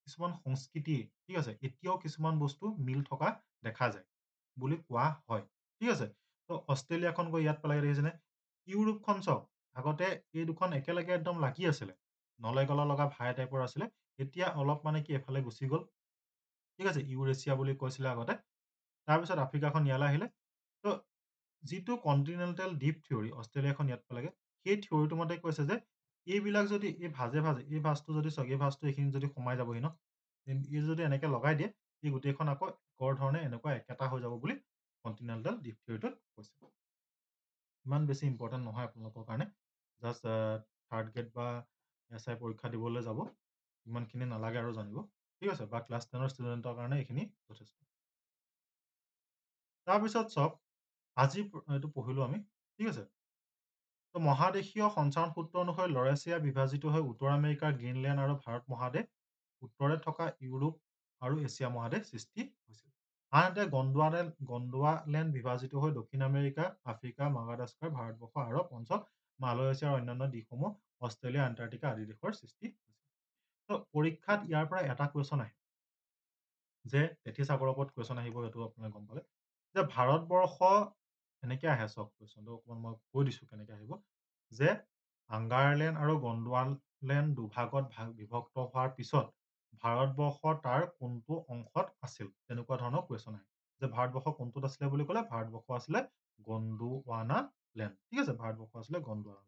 কিছুমান সংস্কৃতি ঠিক আছে এতিয়াও কিছুমান বস্তু মিল থকা দেখা যায় বুলি কোৱা হয় ঠিক আছে ত' অষ্ট্ৰেলিয়াখন গৈ ইয়াত পালেগে দেখিছেনে ইউৰোপখন চাওক আগতে এই দুখন একেলগে একদম লাগি আছিলে নলে গলা লগা ভাই টাইপৰ আছিলে এতিয়া অলপ মানে কি এফালে গুচি গ'ল ঠিক আছে ইউৰেছিয়া বুলি কৈছিলে আগতে তাৰপিছত আফ্ৰিকাখন ইয়ালৈ আহিলে তো যিটো কণ্টিনেণ্টেল ডিপ থিয়ৰি অষ্ট্ৰেলিয়াখন ইয়াত পালেগে সেই থিয়ৰিটো মতে কৈছে যে এইবিলাক যদি এই ভাজে ভাজে এই ভাজটো যদি চ ভাজটো এইখিনি যদি সোমাই যাবহি ন ই যদি এনেকৈ লগাই দিয়ে এই গোটেইখন আকৌ একৰ ধৰণে এনেকুৱা একেটা হৈ যাব বুলি কণ্টিনেণ্টেল ডিপ থিয়ৰিটো কৈছে ইমান বেছি ইম্পৰ্টেণ্ট নহয় আপোনালোকৰ কাৰণে জাষ্ট থাৰ্ড গ্ৰেড বা এছ আই পৰীক্ষা দিবলৈ যাব ইমানখিনি নালাগে আৰু জানিব ঠিক আছে বা ক্লাছ টেনৰ ষ্টুডেণ্টৰ কাৰণে এইখিনি যথেষ্ট তাৰপিছত চব আজি এইটো পঢ়িলোঁ আমি ঠিক আছে ত' মহাদেশীয় সঞ্চাৰণ সূত্ৰ অনুসৰি লৰেছিয়া বিভাজিত হৈ উত্তৰ আমেৰিকাৰ গ্ৰীণলেণ্ড আৰু ভাৰত মহাদেশ উত্তৰে থকা ইউৰোপ আৰু এছিয়া মহাদেশ সৃষ্টি হৈছিল আনহাতে গণ্ডোৱালেণ্ড গণ্ডৱালেণ্ড বিভাজিত হৈ দক্ষিণ আমেৰিকা আফ্ৰিকা মাগাডাস্কাৰ ভাৰতবৰ্ষ আৰৱ অঞ্চল মালয় আৰু অন্যান্য দেশসমূহ অষ্ট্ৰেলিয়া এণ্টাৰ্টিকা আদি দেশৰ সৃষ্টি হৈছে ত' পৰীক্ষাত ইয়াৰ পৰা এটা কুৱেশ্যন আহে যে তেথী চাকৰৰ ওপৰত কুৱেশ্যন আহিব সেইটো আপোনালোকে গম পালে যে ভাৰতবৰ্ষ এনেকৈ আহে চব কুৱেশ্যনটো অকণমান মই কৈ দিছো কেনেকে আহিব যে আংগাৰলেণ্ড আৰু গণ্ডৱালেণ্ড দুভাগত বিভক্ত হোৱাৰ পিছত ভাৰতবৰ্ষ তাৰ কোনটো অংশত আছিল তেনেকুৱা ধৰণৰ কুৱেশ্যন আহে যে ভাৰতবৰ্ষ কোনটোত আছিলে বুলি ক'লে ভাৰতবৰ্ষ আছিলে গণ্ডৱানা লেণ্ড ঠিক আছে ভাৰতবৰ্ষ আছিলে গণ্ডৱানা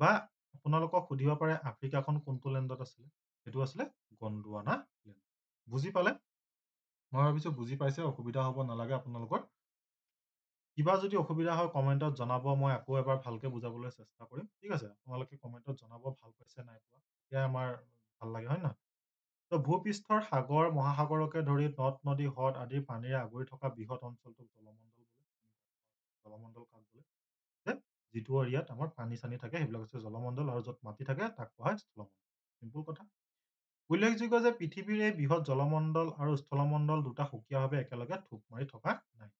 বা আপোনালোকক সুধিব পাৰে আফ্ৰিকাখন কোনটো লেণ্ডত আছিলে সেইটো আছিলে গণ্ডৱানা লেণ্ড বুজি পালে মই ভাবিছোঁ বুজি পাইছে অসুবিধা হ'ব নালাগে আপোনালোকৰ কিবা যদি অসুবিধা হয় কমেণ্টত জনাব মই আকৌ এবাৰ ভালকে বুজাবলৈ চেষ্টা কৰিম ঠিক আছে আপোনালোকে কমেণ্টত জনাব ভাল পাইছে নাই পোৱা এতিয়া আমাৰ ভাল লাগে হয় নে নহয় তো ভূপৃষ্ঠৰ সাগৰ মহাসাগৰকে ধৰি নদ নদী হ্ৰদ আদিৰ পানীৰে আগুৰি থকা বৃহৎ অঞ্চলটোক জলমণ্ডল বোলে জলমণ্ডল কাক যিটো এৰিয়াত আমাৰ পানী চানী থাকে সেইবিলাক হৈছে জলমণ্ডল আৰু যত মাটি থাকে তাক কোৱা হয় স্থলমণ্ডল চিম্পল কথা উল্লেখযোগ্য যে পৃথিৱীৰ এই বৃহৎ জলমণ্ডল আৰু স্থলমণ্ডল দুটা সুকীয়াভাৱে একেলগে থোপ মাৰি থকা নাই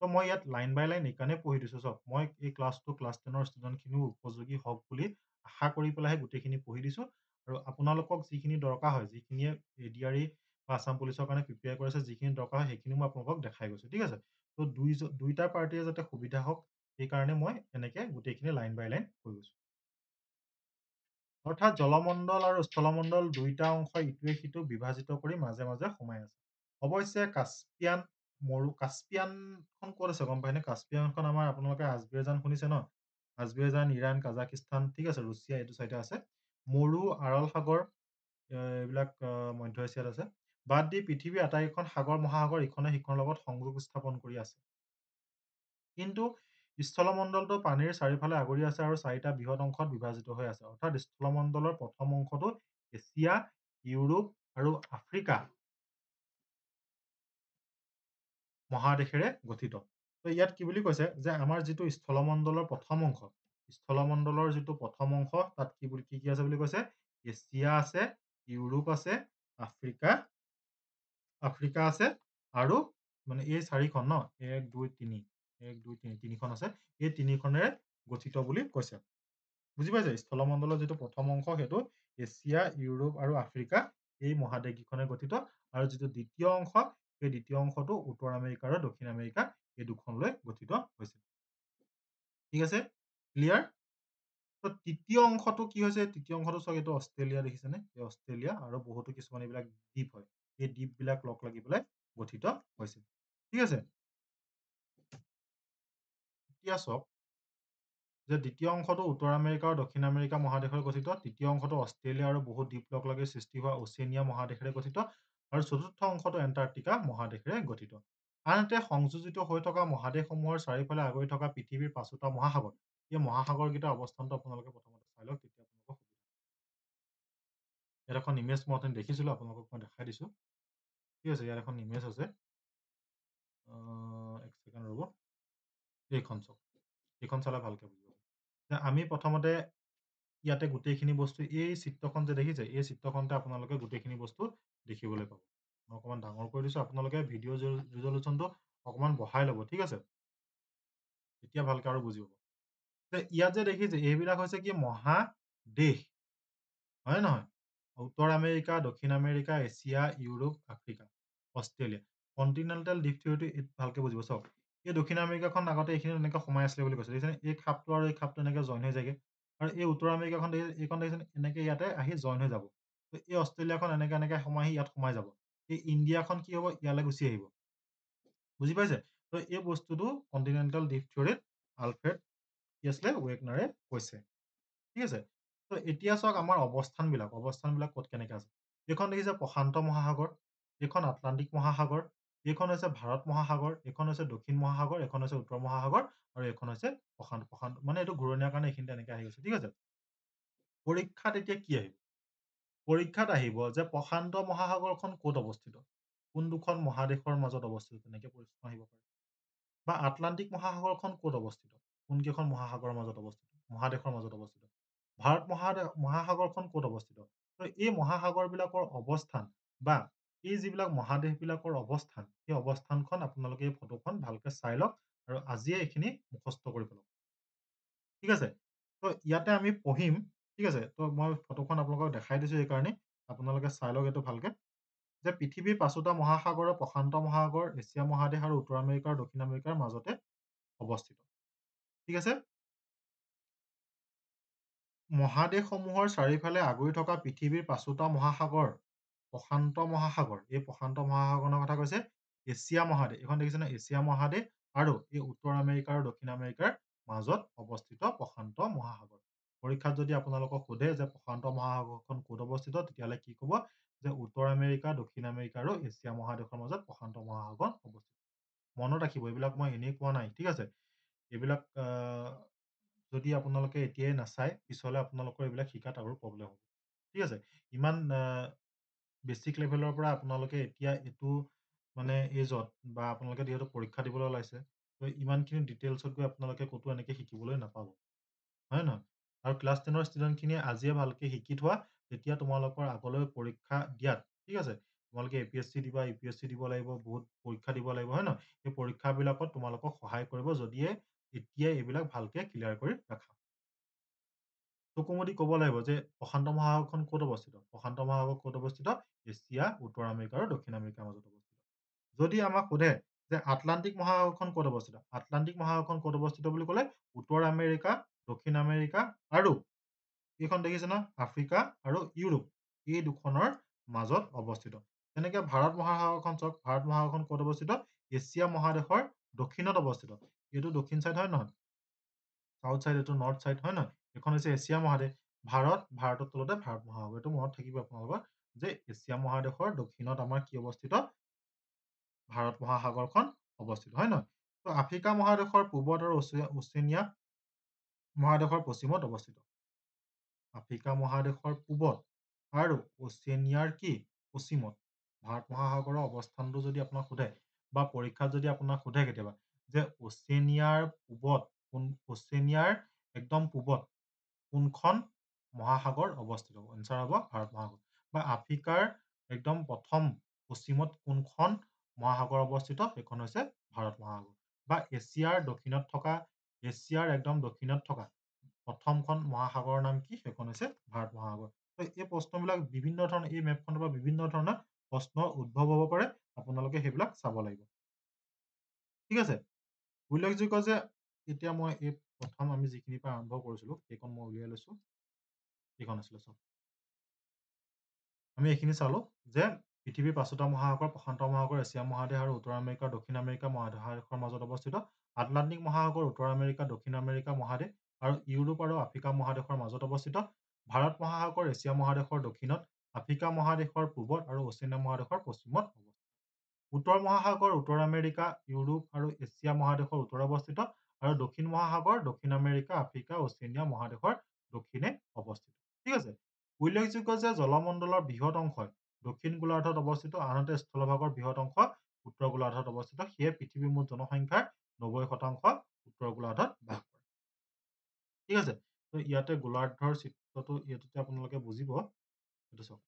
ত' মই ইয়াত লাইন বাই লাইন এইকাৰণে পঢ়ি দিছো চব মই এই ক্লাছটো ক্লাছ টেনৰ ষ্টুডেণ্টখিনিও উপযোগী হওক বুলি আশা কৰি পেলাইহে গোটেইখিনি পঢ়ি দিছো আৰু আপোনালোকক যিখিনি দৰকাৰ হয় যিখিনিয়ে এ ডি আৰ ই বা আছাম পুলিচৰ কাৰণে প্ৰিপেয়াৰ কৰিছে যিখিনি দৰকাৰ হয় সেইখিনি মই আপোনালোকক দেখাই গৈছো ঠিক আছে ত' দুই দুইটা পাৰ্টিয়ে যাতে সুবিধা হওক সেইকাৰণে মই এনেকৈ গোটেইখিনি লাইন বাই লাইন কৈ গৈছোঁ অৰ্থাৎ জলমণ্ডল আৰু স্থলমণ্ডল দুইটা অংশ ইটোৱে সিটো বিভাজিত কৰি মাজে মাজে সোমাই আছে অৱশ্যে কাস্পিয়ান মৰু কাস্পিয়ানখন ক'ত আছে গম পাইনে কাস্পিয়ানখন আমাৰ আপোনালোকে আজবিৰজান শুনিছে ন আজবিৰজান ইৰাণ কাজাকিস্তান ঠিক আছে ৰুছিয়া এইটো চাইডে আছে মৰু আৰল সাগৰ এইবিলাক মধ্য এছিয়াত আছে বাদ দি পৃথিৱীৰ আটাইকেইখন সাগৰ মহাসাগৰ ইখনে সিখনৰ লগত সংযোগ স্থাপন কৰি আছে কিন্তু স্থলমণ্ডলটো পানীৰ চাৰিওফালে আগুৰি আছে আৰু চাৰিটা বৃহৎ অংশত বিভাজিত হৈ আছে অৰ্থাৎ স্থলমণ্ডলৰ প্ৰথম অংশটো এছিয়া ইউৰোপ আৰু আফ্ৰিকা মহাদেশেৰে গঠিত তো ইয়াত কি বুলি কৈছে যে আমাৰ যিটো স্থলমণ্ডলৰ প্ৰথম অংশ স্থলমণ্ডলৰ যিটো প্ৰথম অংশ তাত কি বুলি কি কি আছে বুলি কৈছে এছিয়া আছে ইউৰোপ আছে আফ্ৰিকা আফ্ৰিকা আছে আৰু মানে এই চাৰিখন ন এক দুই তিনি এক দুই তিনি তিনিখন আছে এই তিনিখনেৰে গঠিত বুলি কৈছে বুজি পাইছে স্থলমণ্ডলৰ যিটো প্ৰথম অংশ সেইটো এছিয়া ইউৰোপ আৰু আফ্ৰিকা এই মহাদেশকেইখনে গঠিত আৰু যিটো দ্বিতীয় অংশ সেই দ্বিতীয় অংশটো উত্তৰ আমেৰিকা আৰু দক্ষিণ আমেৰিকা এই দুখনলৈ গঠিত হৈছে ঠিক আছে ক্লিয়াৰ তো তৃতীয় অংশটো কি হৈছে তৃতীয় অংশটো চাওক এইটো অষ্ট্ৰেলিয়া দেখিছেনে এই অষ্ট্ৰেলিয়া আৰু বহুতো কিছুমান এইবিলাক দ্বীপ হয় এই দ্বীপবিলাক লগ লাগি পেলাই গঠিত হৈছে ঠিক আছে এতিয়া চাওক যে দ্বিতীয় অংশটো উত্তৰ আমেৰিকা আৰু দক্ষিণ আমেৰিকা মহাদেশৰে গঠিত তৃতীয় অংশটো অষ্ট্ৰেলিয়া আৰু বহু দ্বীপ লগ লাগি সৃষ্টি হোৱা ওচেনিয়া মহাদেশেৰে গঠিত আৰু চতুৰ্থ অংশটো এণ্টাৰ্টিকা মহাদেশেৰে গঠিত আনহাতে সংযোজিত হৈ থকা মহাদেশসমূহৰ চাৰিওফালে আগুৰি থকা পৃথিৱীৰ পাঁচোটা মহাসাগৰ এই মহাসাগৰকেইটাৰ অৱস্থানটো আপোনালোকে প্ৰথমতে চাই লওক তেতিয়া আপোনালোকক সুবিধা ইয়াত এখন ইমেজ মই অথনি আপোনালোকক মই দেখাই দিছো ঠিক আছে ইয়াত এখন ইমেজ আছে এক ছেকেণ্ড ৰ'ব এইখন চাওক এইখন চালে ভালকৈ বুজিব আমি প্ৰথমতে ইয়াতে গোটেইখিনি বস্তু এই চিত্ৰখন যে দেখিছে এই চিত্ৰখনতে আপোনালোকে গোটেইখিনি বস্তু দেখিবলৈ পাব মই অকণমান ডাঙৰ কৰি দিছোঁ আপোনালোকে ভিডিঅ' ৰিজলিউশ্যনটো অকণমান বঢ়াই ল'ব ঠিক আছে তেতিয়া ভালকৈ আৰু বুজিব যে ইয়াত যে দেখিছে এইবিলাক হৈছে কি মহাদেশ হয় নহয় উত্তৰ আমেৰিকা দক্ষিণ America Asia Europe Africa Australia continental drift থিয়ৰিটো ভালকৈ বুজিব চাওক এই দক্ষিণ আমেৰিকাখন আগতে এইখিনি এনেকৈ সোমাই আছিলে বুলি কৈছে দেখিছেনে এই খাপটো আৰু এই খাপটো এনেকৈ জইন হৈ যায়গৈ আৰু এই উত্তৰ আমেৰিকাখন দেখিছে এইখন দেখিছেনে এনেকৈ ইয়াতে আহি জইন হৈ যাব তো এই অষ্ট্ৰেলিয়াখন এনেকৈ এনেকৈ সোমাই ইয়াত সোমাই যাব এই ইণ্ডিয়াখন কি হ'ব ইয়ালৈ গুচি আহিব বুজি পাইছে তো এই বস্তুটো কণ্টিনেণ্টেল ডিপ থিয়ৰিত আলফ্ৰেড ইয়াছলে ৱেগনাৰে কৈছে ঠিক আছে তো এতিয়া চাওক আমাৰ অৱস্থানবিলাক অৱস্থানবিলাক ক'ত কেনেকৈ আছে এইখন দেখিছে প্ৰশান্ত মহাসাগৰ এইখন আটলাণ্টিক মহাসাগৰ এইখন হৈছে ভাৰত মহাসাগৰ এইখন হৈছে দক্ষিণ মহাসাগৰ এখন হৈছে উত্তৰ মহাসাগৰ আৰু এইখন হৈছে প্ৰশান্ত প্ৰশান্ত মানে এইটো ঘূৰণীয়া কাৰণে এইখিনি তেনেকে আহি গৈছে ঠিক আছে পৰীক্ষাত এতিয়া কি আহিব পৰীক্ষাত আহিব যে প্ৰশান্ত মহাসাগৰখন কত অৱস্থিত কোন দুখন মহাদেশৰ মাজত অৱস্থিত তেনেকে প্ৰশ্ন আহিব পাৰে বা আটলাণ্টিক মহাসাগৰখন কত অৱস্থিত কোনকেইখন মহাসাগৰৰ মাজত অৱস্থিত মহাদেশৰ মাজত অৱস্থিত ভাৰত মহাদেশ মহাসাগৰখন কত অৱস্থিত এই মহাসাগৰবিলাকৰ অৱস্থান বা এই যিবিলাক মহাদেশ বিলাকৰ অৱস্থান সেই অৱস্থানখন আপোনালোকে এই ফটোখন ভালকে চাই লওক আৰু আজিয়ে এইখিনি মুখস্থ কৰি লওক ঠিক আছে তো ইয়াতে আমি পঢ়িম ঠিক আছে তো মই ফটোখন আপোনালোকক দেখাই দিছোঁ এইকাৰণে আপোনালোকে চাই লওক এইটো ভালকে যে পৃথিৱীৰ পাঁচোটা মহাসাগৰৰ প্ৰশান্ত মহাসাগৰ এছিয়া মহাদেশ আৰু উত্তৰ আমেৰিকাৰ দক্ষিণ আমেৰিকাৰ মাজতে অৱস্থিত ঠিক আছে মহাদেশসমূহৰ চাৰিওফালে আগুৰি থকা পৃথিৱীৰ পাঁচোটা মহাসাগৰ প্ৰশান্ত মহাসাগৰ এই প্ৰশান্ত মহাসাগৰৰ কথা কৈছে এছিয়া মহাদেশ এইখন দেখিছে নহয় এছিয়া মহাদেশ আৰু এই উত্তৰ আমেৰিকা আৰু দক্ষিণ আমেৰিকাৰ মাজত অৱস্থিত প্ৰশান্ত মহাসাগৰ পৰীক্ষাত যদি আপোনালোকক সোধে যে প্ৰশান্ত মহাসাগৰখন ক'ত অৱস্থিত তেতিয়াহ'লে কি ক'ব যে উত্তৰ আমেৰিকা দক্ষিণ আমেৰিকা আৰু এছিয়া মহাদেশৰ মাজত প্ৰশান্ত মহাসাগৰ অৱস্থিত মনত ৰাখিব এইবিলাক মই এনেই কোৱা নাই ঠিক আছে এইবিলাক যদি আপোনালোকে এতিয়াই নাচায় পিছলে আপোনালোকৰ এইবিলাক শিকাত আৰু প্ৰব্লেম হ'ব ঠিক আছে ইমান বেচিক লেভেলৰ পৰা আপোনালোকে এতিয়া এইটো মানে এজত বা আপোনালোকে যিহেতু পৰীক্ষা দিবলৈ ওলাইছে তো ইমানখিনি ডিটেইলছত গৈ আপোনালোকে ক'তো এনেকৈ শিকিবলৈ নাপাব হয় নহয় আৰু ক্লাছ টেনৰ ষ্টুডেণ্টখিনিয়ে আজিয়ে ভালকৈ শিকি থোৱা তেতিয়া তোমালোকৰ আগলৈ পৰীক্ষা দিয়াত ঠিক আছে তোমালোকে এ পি এছ চি দিবা ইউ পি এছ চি দিব লাগিব বহুত পৰীক্ষা দিব লাগিব হয় ন সেই পৰীক্ষাবিলাকত তোমালোকক সহায় কৰিব যদিহে এতিয়াই এইবিলাক ভালকৈ ক্লিয়াৰ কৰি ৰাখা চকুমুদি ক'ব লাগিব যে প্ৰশান্ত মহাসাগৰখন ক'ত অৱস্থিত প্ৰশান্ত মহাসাগৰ ক'ত অৱস্থিত এছিয়া উত্তৰ আমেৰিকা আৰু দক্ষিণ আমেৰিকাৰ মাজত অৱস্থিত যদি আমাক সোধে যে আটলাণ্টিক মহাসাগৰখন ক'ত অৱস্থিত আটলাণ্টিক মহাসাগৰখন ক'ত অৱস্থিত বুলি ক'লে উত্তৰ আমেৰিকা দক্ষিণ আমেৰিকা আৰু এইখন দেখিছে ন আফ্ৰিকা আৰু ইউৰোপ এই দুখনৰ মাজত অৱস্থিত তেনেকে ভাৰত মহাসাগৰখন চাওক ভাৰত মহাসাগৰখন ক'ত অৱস্থিত এছিয়া মহাদেশৰ দক্ষিণত অৱস্থিত এইটো দক্ষিণ চাইড হয় নহয় চাউথ চাইড এইটো নৰ্থ চাইড হয় নহয় এখন হৈছে এছিয়া মহাদেশ ভাৰত ভাৰতৰ তলতে ভাৰত মহাসাগৰ এইটো মনত থাকিব আপোনালোকৰ যে এছিয়া মহাদেশৰ দক্ষিণত আমাৰ কি অৱস্থিত ভাৰত মহাসাগৰখন অৱস্থিত হয় নহয় তো আফ্ৰিকা মহাদেশৰ পূবত আৰু উচেনিয়া মহাদেশৰ পশ্চিমত অৱস্থিত আফ্ৰিকা মহাদেশৰ পূবত আৰু উচেনিয়াৰ কি পশ্চিমত ভাৰত মহাসাগৰৰ অৱস্থানটো যদি আপোনাক সোধে বা পৰীক্ষাত যদি আপোনাক সোধে কেতিয়াবা যে উচেনিয়াৰ পূবত কোন উচেনিয়াৰ একদম পূবত কোনখন মহাসাগৰ অৱস্থিত হ'ব এনচাৰ হ'ব ভাৰত মহাসাগৰ বা আফ্ৰিকাৰ একদম প্ৰথম পশ্চিমত কোনখন মহাসাগৰ অৱস্থিত সেইখন হৈছে ভাৰত মহাসাগৰ বা এছিয়াৰ দক্ষিণত থকা এছিয়াৰ একদম দক্ষিণত থকা প্ৰথমখন মহাসাগৰৰ নাম কি সেইখন হৈছে ভাৰত মহাসাগৰ তো এই প্ৰশ্নবিলাক বিভিন্ন ধৰণৰ এই মেপখনৰ পৰা বিভিন্ন ধৰণৰ প্ৰশ্ন উদ্ভৱ হ'ব পাৰে আপোনালোকে সেইবিলাক চাব লাগিব ঠিক আছে উল্লেখযোগ্য যে এতিয়া মই এই প্ৰথম আমি যিখিনিৰ পৰা আৰম্ভ কৰিছিলো সেইখন মই উলিয়াই লৈছো সেইখন আছিলে চব আমি এইখিনি চালো যে পৃথিৱীৰ পাঁচোটা মহাসাগৰ প্ৰশান্ত মহাসাগৰ এছিয়া মহাদেশ আৰু উত্তৰ আমেৰিকা দক্ষিণ আমেৰিকা মহাদেশৰ মাজত অৱস্থিত আটলাণ্টিক মহাসাগৰ উত্তৰ আমেৰিকা দক্ষিণ আমেৰিকা মহাদেশ আৰু ইউৰোপ আৰু আফ্ৰিকা মহাদেশৰ মাজত অৱস্থিত ভাৰত মহাসাগৰ এছিয়া মহাদেশৰ দক্ষিণত আফ্ৰিকা মহাদেশৰ পূবত আৰু অষ্ট্ৰেলিয়া মহাদেশৰ পশ্চিমত অৱস্থিত উত্তৰ মহাসাগৰ উত্তৰ আমেৰিকা ইউৰোপ আৰু এছিয়া মহাদেশৰ উত্তৰ অৱস্থিত আৰু দক্ষিণ মহাসাগৰ দক্ষিণ আমেৰিকা আফ্ৰিকা অষ্ট্ৰেলিয়া মহাদেশৰ দক্ষিণে অৱস্থিত ঠিক আছে উল্লেখযোগ্য যে জলমণ্ডলৰ বৃহৎ অংশই দক্ষিণ গোলাৰ্ধত অৱস্থিত আনহাতে স্থলভাগৰ বৃহৎ অংশ উত্তৰ গোলাৰ্ধত অৱস্থিত সেয়ে পৃথিৱীৰ মুঠ জনসংখ্যাৰ নব্বৈ শতাংশ উত্তৰ গোলাৰ্ধত বাস কৰে ঠিক আছে ইয়াতে গোলাৰ্ধৰ চিত্ৰটো ইয়াতে আপোনালোকে বুজিব চাওক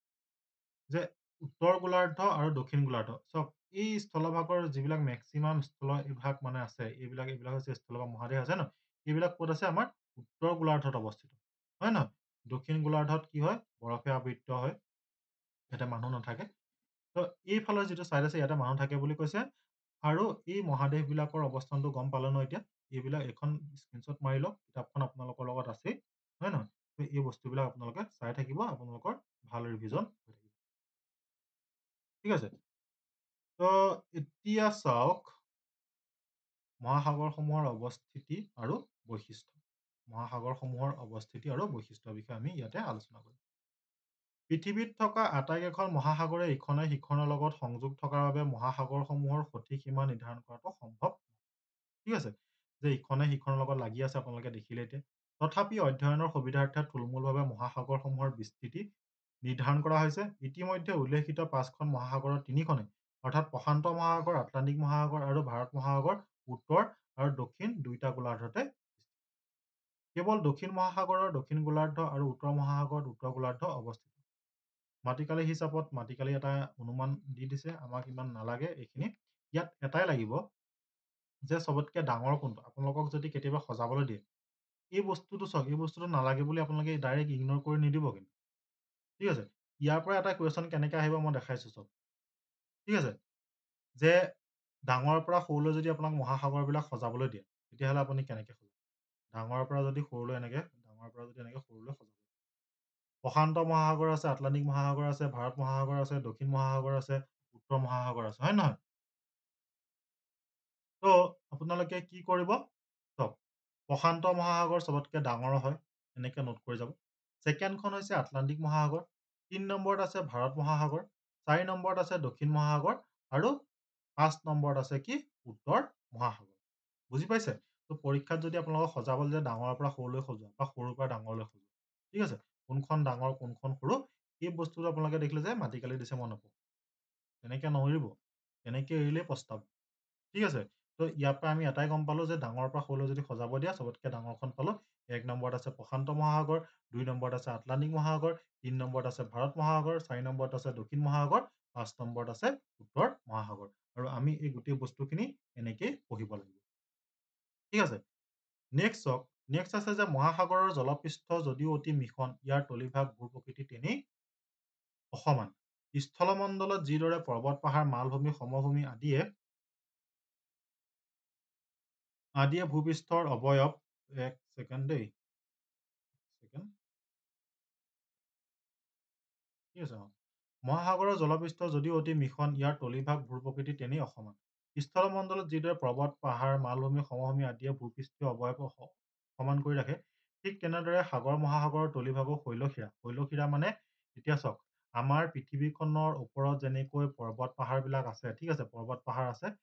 যে উত্তৰ গোলাৰ্ধ আৰু দক্ষিণ গোলাৰ্ধ চাওক এই স্থলভাগৰ যিবিলাক মেক্সিমাম স্থল এইভাগ মানে আছে এইবিলাক এইবিলাক হৈছে স্থলভাগ মহাদেশ আছে ন এইবিলাক ক'ত আছে আমাৰ উত্তৰ গোলাৰ্ধত অৱস্থিত হয় নহয় দক্ষিণ গোলাৰ্ধত কি হয় বৰফে আবৃত হয় ইয়াতে মানুহ নাথাকে তো এইফালৰ যিটো চাইড আছে ইয়াতে মানুহ থাকে বুলি কৈছে আৰু এই মহাদেশবিলাকৰ অৱস্থানটো গম পালে ন এতিয়া এইবিলাক এখন স্ক্ৰীনশ্বট মাৰি লওক কিতাপখন আপোনালোকৰ লগত আছেই হয় নহয় এই বস্তুবিলাক আপোনালোকে চাই থাকিব আপোনালোকৰ ভাল ৰিভিজন ঠিক আছে তো এতিয়া চাওক মহাসাগৰসমূহৰ অৱস্থিতি আৰু বৈশিষ্ট্য মহাসাগৰসমূহৰ অৱস্থিতি আৰু বৈশিষ্ট্যৰ বিষয়ে আমি ইয়াতে আলোচনা কৰিম পৃথিৱীত থকা আটাইকেইখন মহাসাগৰে ইখনে সিখনৰ লগত সংযোগ থকাৰ বাবে মহাসাগৰসমূহৰ সঠিক সীমা নিৰ্ধাৰণ কৰাটো সম্ভৱ ঠিক আছে যে ইখনে সিখনৰ লগত লাগি আছে আপোনালোকে দেখিলে এতিয়া তথাপি অধ্যয়নৰ সুবিধাৰ্থে থুলমূলভাৱে মহাসাগৰসমূহৰ বিস্তৃতি নিৰ্ধাৰণ কৰা হৈছে ইতিমধ্যে উল্লেখিত পাঁচখন মহাসাগৰৰ তিনিখনে অৰ্থাৎ প্ৰশান্ত মহাসাগৰ আটলাণ্টিক মহাসাগৰ আৰু ভাৰত মহাসাগৰ উত্তৰ আৰু দক্ষিণ দুয়োটা গোলাৰ্ধতে কেৱল দক্ষিণ মহাসাগৰৰ দক্ষিণ গোলাৰ্ধ আৰু উত্তৰ মহাসাগৰত উত্তৰ গোলাৰ্ধ অৱস্থিত মাটিকালি হিচাপত মাটিকালি এটা অনুমান দি দিছে আমাক ইমান নালাগে এইখিনি ইয়াত এটাই লাগিব যে চবতকৈ ডাঙৰ কোনটো আপোনালোকক যদি কেতিয়াবা সজাবলৈ দিয়ে এই বস্তুটো চাওক এই বস্তুটো নালাগে বুলি আপোনালোকে ডাইৰেক্ট ইগন'ৰ কৰি নিদিব কিন্তু ঠিক আছে ইয়াৰ পৰা এটা কুৱেশ্যন কেনেকৈ আহিব মই দেখাইছোঁ চাওক ঠিক আছে যে ডাঙৰৰ পৰা সৰুলৈ যদি আপোনাক মহাসাগৰবিলাক সজাবলৈ দিয়ে তেতিয়াহ'লে আপুনি কেনেকৈ সজাব ডাঙৰৰ পৰা যদি সৰুলৈ এনেকৈ ডাঙৰৰ পৰা যদি এনেকৈ সৰুলৈ সজাব প্ৰশান্ত মহাসাগৰ আছে আটলাণ্টিক মহাসাগৰ আছে ভাৰত মহাসাগৰ আছে দক্ষিণ মহাসাগৰ আছে উত্তৰ মহাসাগৰ আছে হয় নহয় ত' আপোনালোকে কি কৰিব চাওক প্ৰশান্ত মহাসাগৰ চবতকৈ ডাঙৰ হয় এনেকৈ নোট কৰি যাব ছেকেণ্ডখন হৈছে আটলাণ্টিক মহাসাগৰ তিনি নম্বৰত আছে ভাৰত মহাসাগৰ চাৰি নম্বৰত আছে দক্ষিণ মহাসাগৰ আৰু পাঁচ নম্বৰত আছে কি উত্তৰ মহাসাগৰ বুজি পাইছে ত' পৰীক্ষাত যদি আপোনালোকক সজাব যে ডাঙৰৰ পৰা সৰুলৈ সজোৱা বা সৰুৰ পৰা ডাঙৰলৈ সজোৱা ঠিক আছে কোনখন ডাঙৰ কোনখন সৰু এই বস্তুটো আপোনালোকে দেখিলে যে মাটিকালি দিছে মই নকওঁ তেনেকৈ নহৰিব তেনেকৈ এৰিলেই প্ৰস্তাৱ ঠিক আছে ত' ইয়াৰ পৰা আমি এটাই গম পালোঁ যে ডাঙৰৰ পৰা সৰুলৈ যদি সজাব দিয়া চবতকৈ ডাঙৰখন পালোঁ এক নম্বৰত আছে প্ৰশান্ত মহাসাগৰ দুই নম্বৰত আছে আটলাণ্টিক মহাসাগৰ তিনি নম্বৰত আছে ভাৰত মহাসাগৰ চাৰি নম্বৰত আছে দক্ষিণ মহাসাগৰ পাঁচ নম্বৰত আছে উত্তৰ মহাসাগৰ আৰু আমি এই গোটেই বস্তুখিনি এনেকেই পঢ়িব লাগিব ঠিক আছে নেক্সট চাওক নেক্সট আছে যে মহাসাগৰৰ জলপৃষ্ঠ যদিও অতি মিশন ইয়াৰ তলিভাগ ভূ প্ৰকৃতি তেনেই অসমান স্থলমণ্ডলত যিদৰে পৰ্বত পাহাৰ মালভূমি সমভূমি আদিয়ে আদিয়ে ভূপৃষ্ঠৰ অৱয়ৱ এক ছেকেণ্ড দেই ছেকেণ্ড ঠিক আছে অঁ মহাসাগৰৰ জলপৃষ্ঠ যদিও অতি মিশন ইয়াৰ তলিভাগ ভূ প্ৰকৃতি তেনেই অসমান স্থলমণ্ডলত যিদৰে পৰ্বত পাহাৰ মালভূমি সমভূমি আদিয়ে ভূপৃষ্ঠীয় অৱয়ব সমান কৰি ৰাখে ঠিক তেনেদৰে সাগৰ মহাসাগৰৰ তলিভাগো শৈলশিৰা শৈলশিৰা মানে এতিয়া চাওক আমাৰ পৃথিৱীখনৰ ওপৰত যেনেকৈ পৰ্বত পাহাৰবিলাক আছে ঠিক আছে পৰ্বত পাহাৰ আছে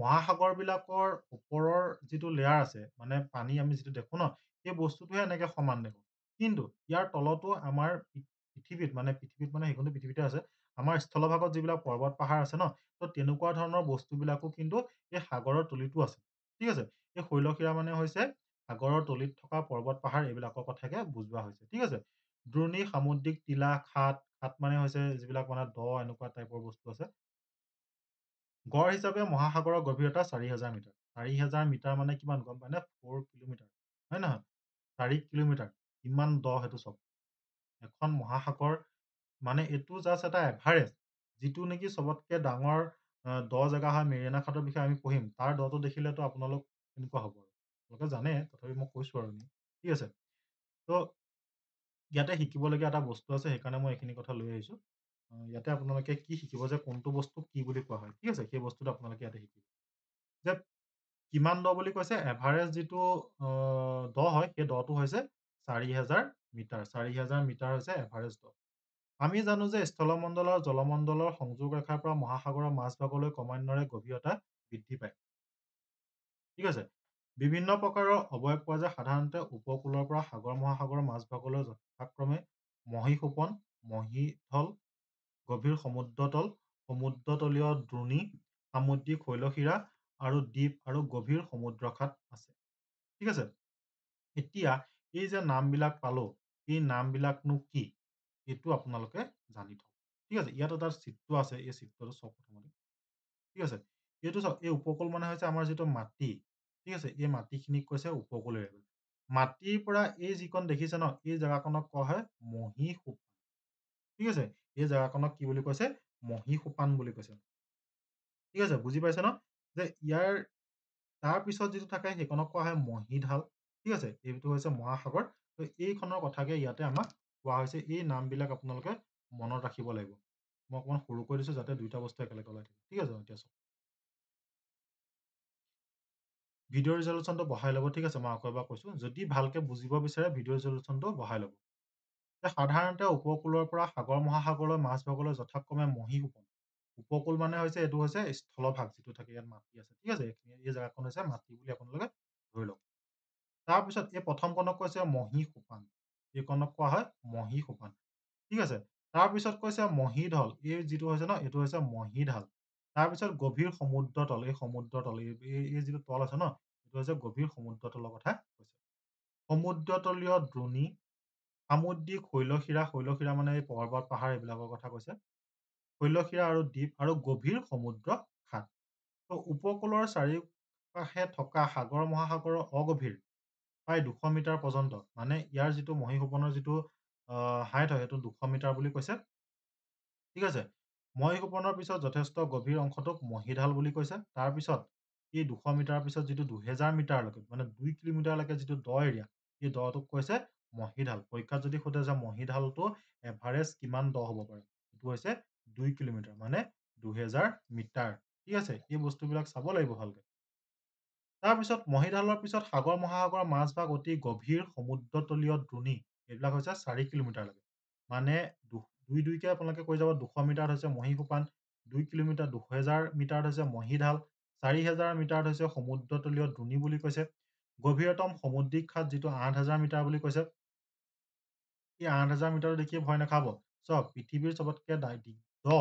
মহাসাগৰবিলাকৰ ওপৰৰ যিটো লেয়াৰ আছে মানে পানী আমি যিটো দেখো ন সেই বস্তুটোহে এনেকে সমান দেখো কিন্তু ইয়াৰ তলতো আমাৰ পৃথিৱীত মানে পৃথিৱীত মানে সেইখিনি পৃথিৱীতে আছে আমাৰ স্থলভাগত যিবিলাক পৰ্বত পাহাৰ আছে ন তো তেনেকুৱা ধৰণৰ বস্তুবিলাকো কিন্তু এই সাগৰৰ তলিটো আছে ঠিক আছে এই শৈলশিৰা মানে হৈছে সাগৰৰ তলিত থকা পৰ্বত পাহাৰ এইবিলাকৰ কথাকে বুজোৱা হৈছে ঠিক আছে দ্ৰোণী সামুদ্ৰিক টিলা খাট খাত মানে হৈছে যিবিলাক মানে দ এনেকুৱা টাইপৰ বস্তু আছে গড় হিচাপে মহাসাগৰৰ গভীৰতা চাৰি হাজাৰ মিটাৰ চাৰি হাজাৰ মিটাৰ মানে কিমান গম পাই পাইনে ফ'ৰ কিলোমিটাৰ হয় নহয় চাৰি কিলোমিটাৰ ইমান দ সেইটো চব এখন মহাসাগৰ মানে এইটো জাষ্ট এটা এভাৰেজ যিটো নেকি চবতকৈ ডাঙৰ দ জেগা হয় মেৰিয়ানা ঘাটৰ বিষয়ে আমি পঢ়িম তাৰ দটো দেখিলেতো আপোনালোক এনেকুৱা হ'ব আৰু আপোনালোকে জানে তথাপি মই কৈছোঁ আৰু ঠিক আছে ত' ইয়াতে শিকিবলগীয়া এটা বস্তু আছে সেইকাৰণে মই এইখিনি কথা লৈ আহিছোঁ ইয়াতে আপোনালোকে কি শিকিব যে কোনটো বস্তু কি বুলি কোৱা হয় ঠিক আছে সেই বস্তুটো আপোনালোকে ইয়াতে শিকিব যে কিমান দ বুলি কৈছে এভাৰেজ যিটো দ হয় সেই দটো হৈছে চাৰি হাজাৰ মিটাৰ চাৰি হাজাৰ মিটাৰ হৈছে এভাৰেজ দ আমি জানো যে স্থলমণ্ডল আৰু জলমণ্ডলৰ সংযোগ ৰেখাৰ পৰা মহাসাগৰৰ মাজভাগলৈ ক্ৰমান্বয়ে গভীৰতা বৃদ্ধি পায় ঠিক আছে বিভিন্ন প্ৰকাৰৰ অৱয়ৱ পোৱা যায় সাধাৰণতে উপকূলৰ পৰা সাগৰ মহাসাগৰৰ মাজভাগলৈ যথাক্ৰমে মহীসোপন মহীথল গভীৰ সমুদ্ৰতল, সমুদ্ৰতলীয় দ্ৰোণী, সামুদ্ৰিক শৈলশিৰা আৰু দ্বীপ আৰু গভীৰ সমুদ্ৰখাত আছে। ঠিক আছে? এতিয়া এই যে নামবিলাক পালো, এই নামবিলাকনো কি? এইটো আপোনালোকে জানি থওক। ঠিক আছে, ইয়াত এটা চিত্ৰ আছে, এই চিত্ৰটো চাওক প্ৰথমতে। ঠিক আছে, এইটো চাওক, এই উপকূল মানে হৈছে আমাৰ যিটো মাটি, ঠিক আছে, এই মাটিখিনিক কৈছে বুলি মাটিৰ পৰা এই যিকণ দেখিছে ন, এই জেগাকণক কোৱা হয় মহীসোপ। ঠিক আছে এই জেগাখনক কি বুলি কৈছে মহীসোপান বুলি কৈছে ঠিক আছে বুজি পাইছে ন যে ইয়াৰ তাৰপিছত যিটো থাকে সেইখনক কোৱা হয় মহীঢাল ঠিক আছে এইটো হৈছে মহাসাগৰ তো এইখনৰ কথাকে ইয়াতে আমাক কোৱা হৈছে এই নামবিলাক আপোনালোকে মনত ৰাখিব লাগিব মই অকণমান সৰু সৰুকৈ দিছোঁ যাতে দুইটা বস্তু একেলগে ওলাই থাকে ঠিক আছে এতিয়া চাওক ভিডিঅ' ৰিজলিউচনটো বঢ়াই ল'ব ঠিক আছে মই আকৌ এবাৰ কৈছোঁ যদি ভালকৈ বুজিব বিচাৰে ভিডিঅ' ৰিজলিউচনটো বঢ়াই ল'ব সাধাৰণতে উপকূলৰ পৰা সাগৰ মহাসাগৰলৈ মাছ ভাগলৈ যথাক্ৰমে মহী সোপন উপকূল মানে হৈছে এইটো হৈছে স্থলভাগ যিটো থাকে ইয়াত মাটি আছে ঠিক আছে এইখিনি এই জেগাখন হৈছে মাটি বুলি আপোনালোকে ধৰি লওক তাৰপিছত এই প্ৰথম কণক কৈছে মহী সোপান এই কণক কোৱা হয় মহী সোপান ঠিক আছে তাৰপিছত কৈছে মহীঢল এই যিটো হৈছে ন এইটো হৈছে মহীঢাল তাৰপিছত গভীৰ সমুদ্ৰ তল এই সমুদ্ৰ তল এই যিটো তল আছে ন এইটো হৈছে গভীৰ সমুদ্ৰ তলৰ কথা কৈছে সমুদ্ৰতলীয় দ্ৰোণী সামুদ্ৰিক শৈলশিৰা শৈলশিৰা মানে এই পৰ্বত পাহাৰ এইবিলাকৰ কথা কৈছে শৈলশিৰা আৰু দ্বীপ আৰু গভীৰ সমুদ্ৰ খাত ত উপকূলৰ চাৰিওকাষে থকা সাগৰ মহাসাগৰৰ অগভীৰ প্ৰায় দুশ মিটাৰ পৰ্যন্ত মানে ইয়াৰ যিটো মহীসোপনৰ যিটো হাইট হয় সেইটো দুশ মিটাৰ বুলি কৈছে ঠিক আছে মহীসোপনৰ পিছত যথেষ্ট গভীৰ অংশটোক মহীঢাল বুলি কৈছে তাৰপিছত এই দুশ মিটাৰৰ পিছত যিটো দুহেজাৰ মিটাৰলৈকে মানে দুই কিলোমিটাৰলৈকে যিটো দ এৰিয়া এই দটোক কৈছে মহিঢাল পৰীক্ষাত যদি সোধে যে মহিঢালটো এভাৰেজ কিমান দ হ'ব পাৰে সেইটো হৈছে দুই কিলোমিটাৰ মানে দুহেজাৰ মিটাৰ ঠিক আছে এই বস্তুবিলাক চাব লাগিব ভালকে তাৰপিছত মহিঢালৰ পিছত সাগৰ মহাসাগৰৰ মাজভাগ অতি গভীৰ সমুদ্ৰতলীয় দ্ৰোণী এইবিলাক হৈছে চাৰি কিলোমিটাৰ লাগে মানে দুই দুইকে আপোনালোকে কৈ যাব দুশ মিটাৰত হৈছে মহীসোপান দুই কিলোমিটাৰ দুহেজাৰ মিটাৰত হৈছে মহিঢাল চাৰি হেজাৰ মিটাৰত হৈছে সমুদ্ৰতলীয় দ্ৰোণী বুলি কৈছে গভীৰতম সমুদ্ৰিক খাত যিটো আঠ হাজাৰ মিটাৰ বুলি কৈছে এই আঠ হাজাৰ মিটাৰ দেখিয়ে ভয় নাখাব চাওক পৃথিৱীৰ চবতকে দ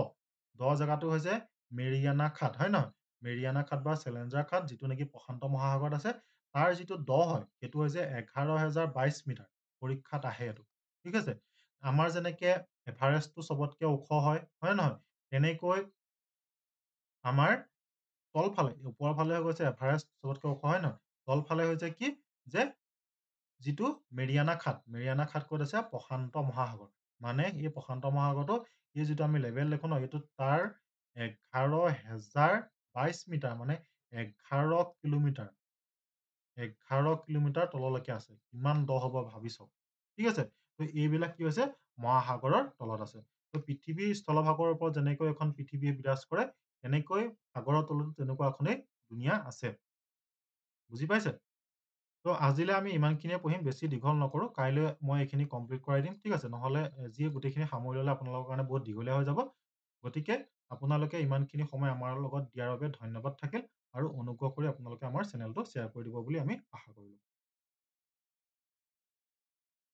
দ জেগাটো হৈছে মেৰিয়ানা খাট হয় নহয় মেৰিয়ানা খাট বা চেলেঞ্জাৰ খাট যিটো নেকি প্ৰশান্ত মহাসাগৰত আছে তাৰ যিটো দ হয় সেইটো হৈছে এঘাৰ হাজাৰ বাইছ মিটাৰ পৰীক্ষাত আহে এইটো ঠিক আছে আমাৰ যেনেকে এভাৰেষ্টটো চবতকে ওখ হয় হয় নহয় তেনেকৈ আমাৰ তলফালে ওপৰৰ ফালে হৈ গৈছে এভাৰেষ্ট চবতকে ওখ হয় নহয় তলফালে হৈছে কি যে যিটো মেৰিয়ানা খাট মেৰিয়ানা খাট ক'ত আছে প্ৰশান্ত মহাসাগৰ মানে এই প্ৰশান্ত মহাসাগৰটো এই যিটো আমি লেভেল লিখো ন এইটো তাৰ এঘাৰ হেজাৰ বাইছ মিটাৰ মানে এঘাৰ কিলোমিটাৰ এঘাৰ কিলোমিটাৰ তললৈকে আছে কিমান দ হ'ব ভাবি চাওক ঠিক আছে ত' এইবিলাক কি হৈছে মহাসাগৰৰ তলত আছে ত' পৃথিৱীৰ স্থলভাগৰ ওপৰত যেনেকৈ এখন পৃথিৱীয়ে বিৰাজ কৰে তেনেকৈ সাগৰৰ তলতো তেনেকুৱা এখনেই ধুনীয়া আছে বুজি পাইছে তো আজিলে আমি ইমানখিনিয়ে পঢ়িম বেছি দীঘল নকৰোঁ কাইলৈ মই এইখিনি কমপ্লিট কৰাই দিম ঠিক আছে নহ'লে যিয়ে গোটেইখিনি সামৰি ল'লে আপোনালোকৰ কাৰণে বহুত দীঘলীয়া হৈ যাব গতিকে আপোনালোকে ইমানখিনি সময় আমাৰ লগত দিয়াৰ বাবে ধন্যবাদ থাকিল আৰু অনুগ্ৰহ কৰি আপোনালোকে আমাৰ চেনেলটো শ্বেয়াৰ কৰি দিব বুলি আমি আশা কৰিলোঁ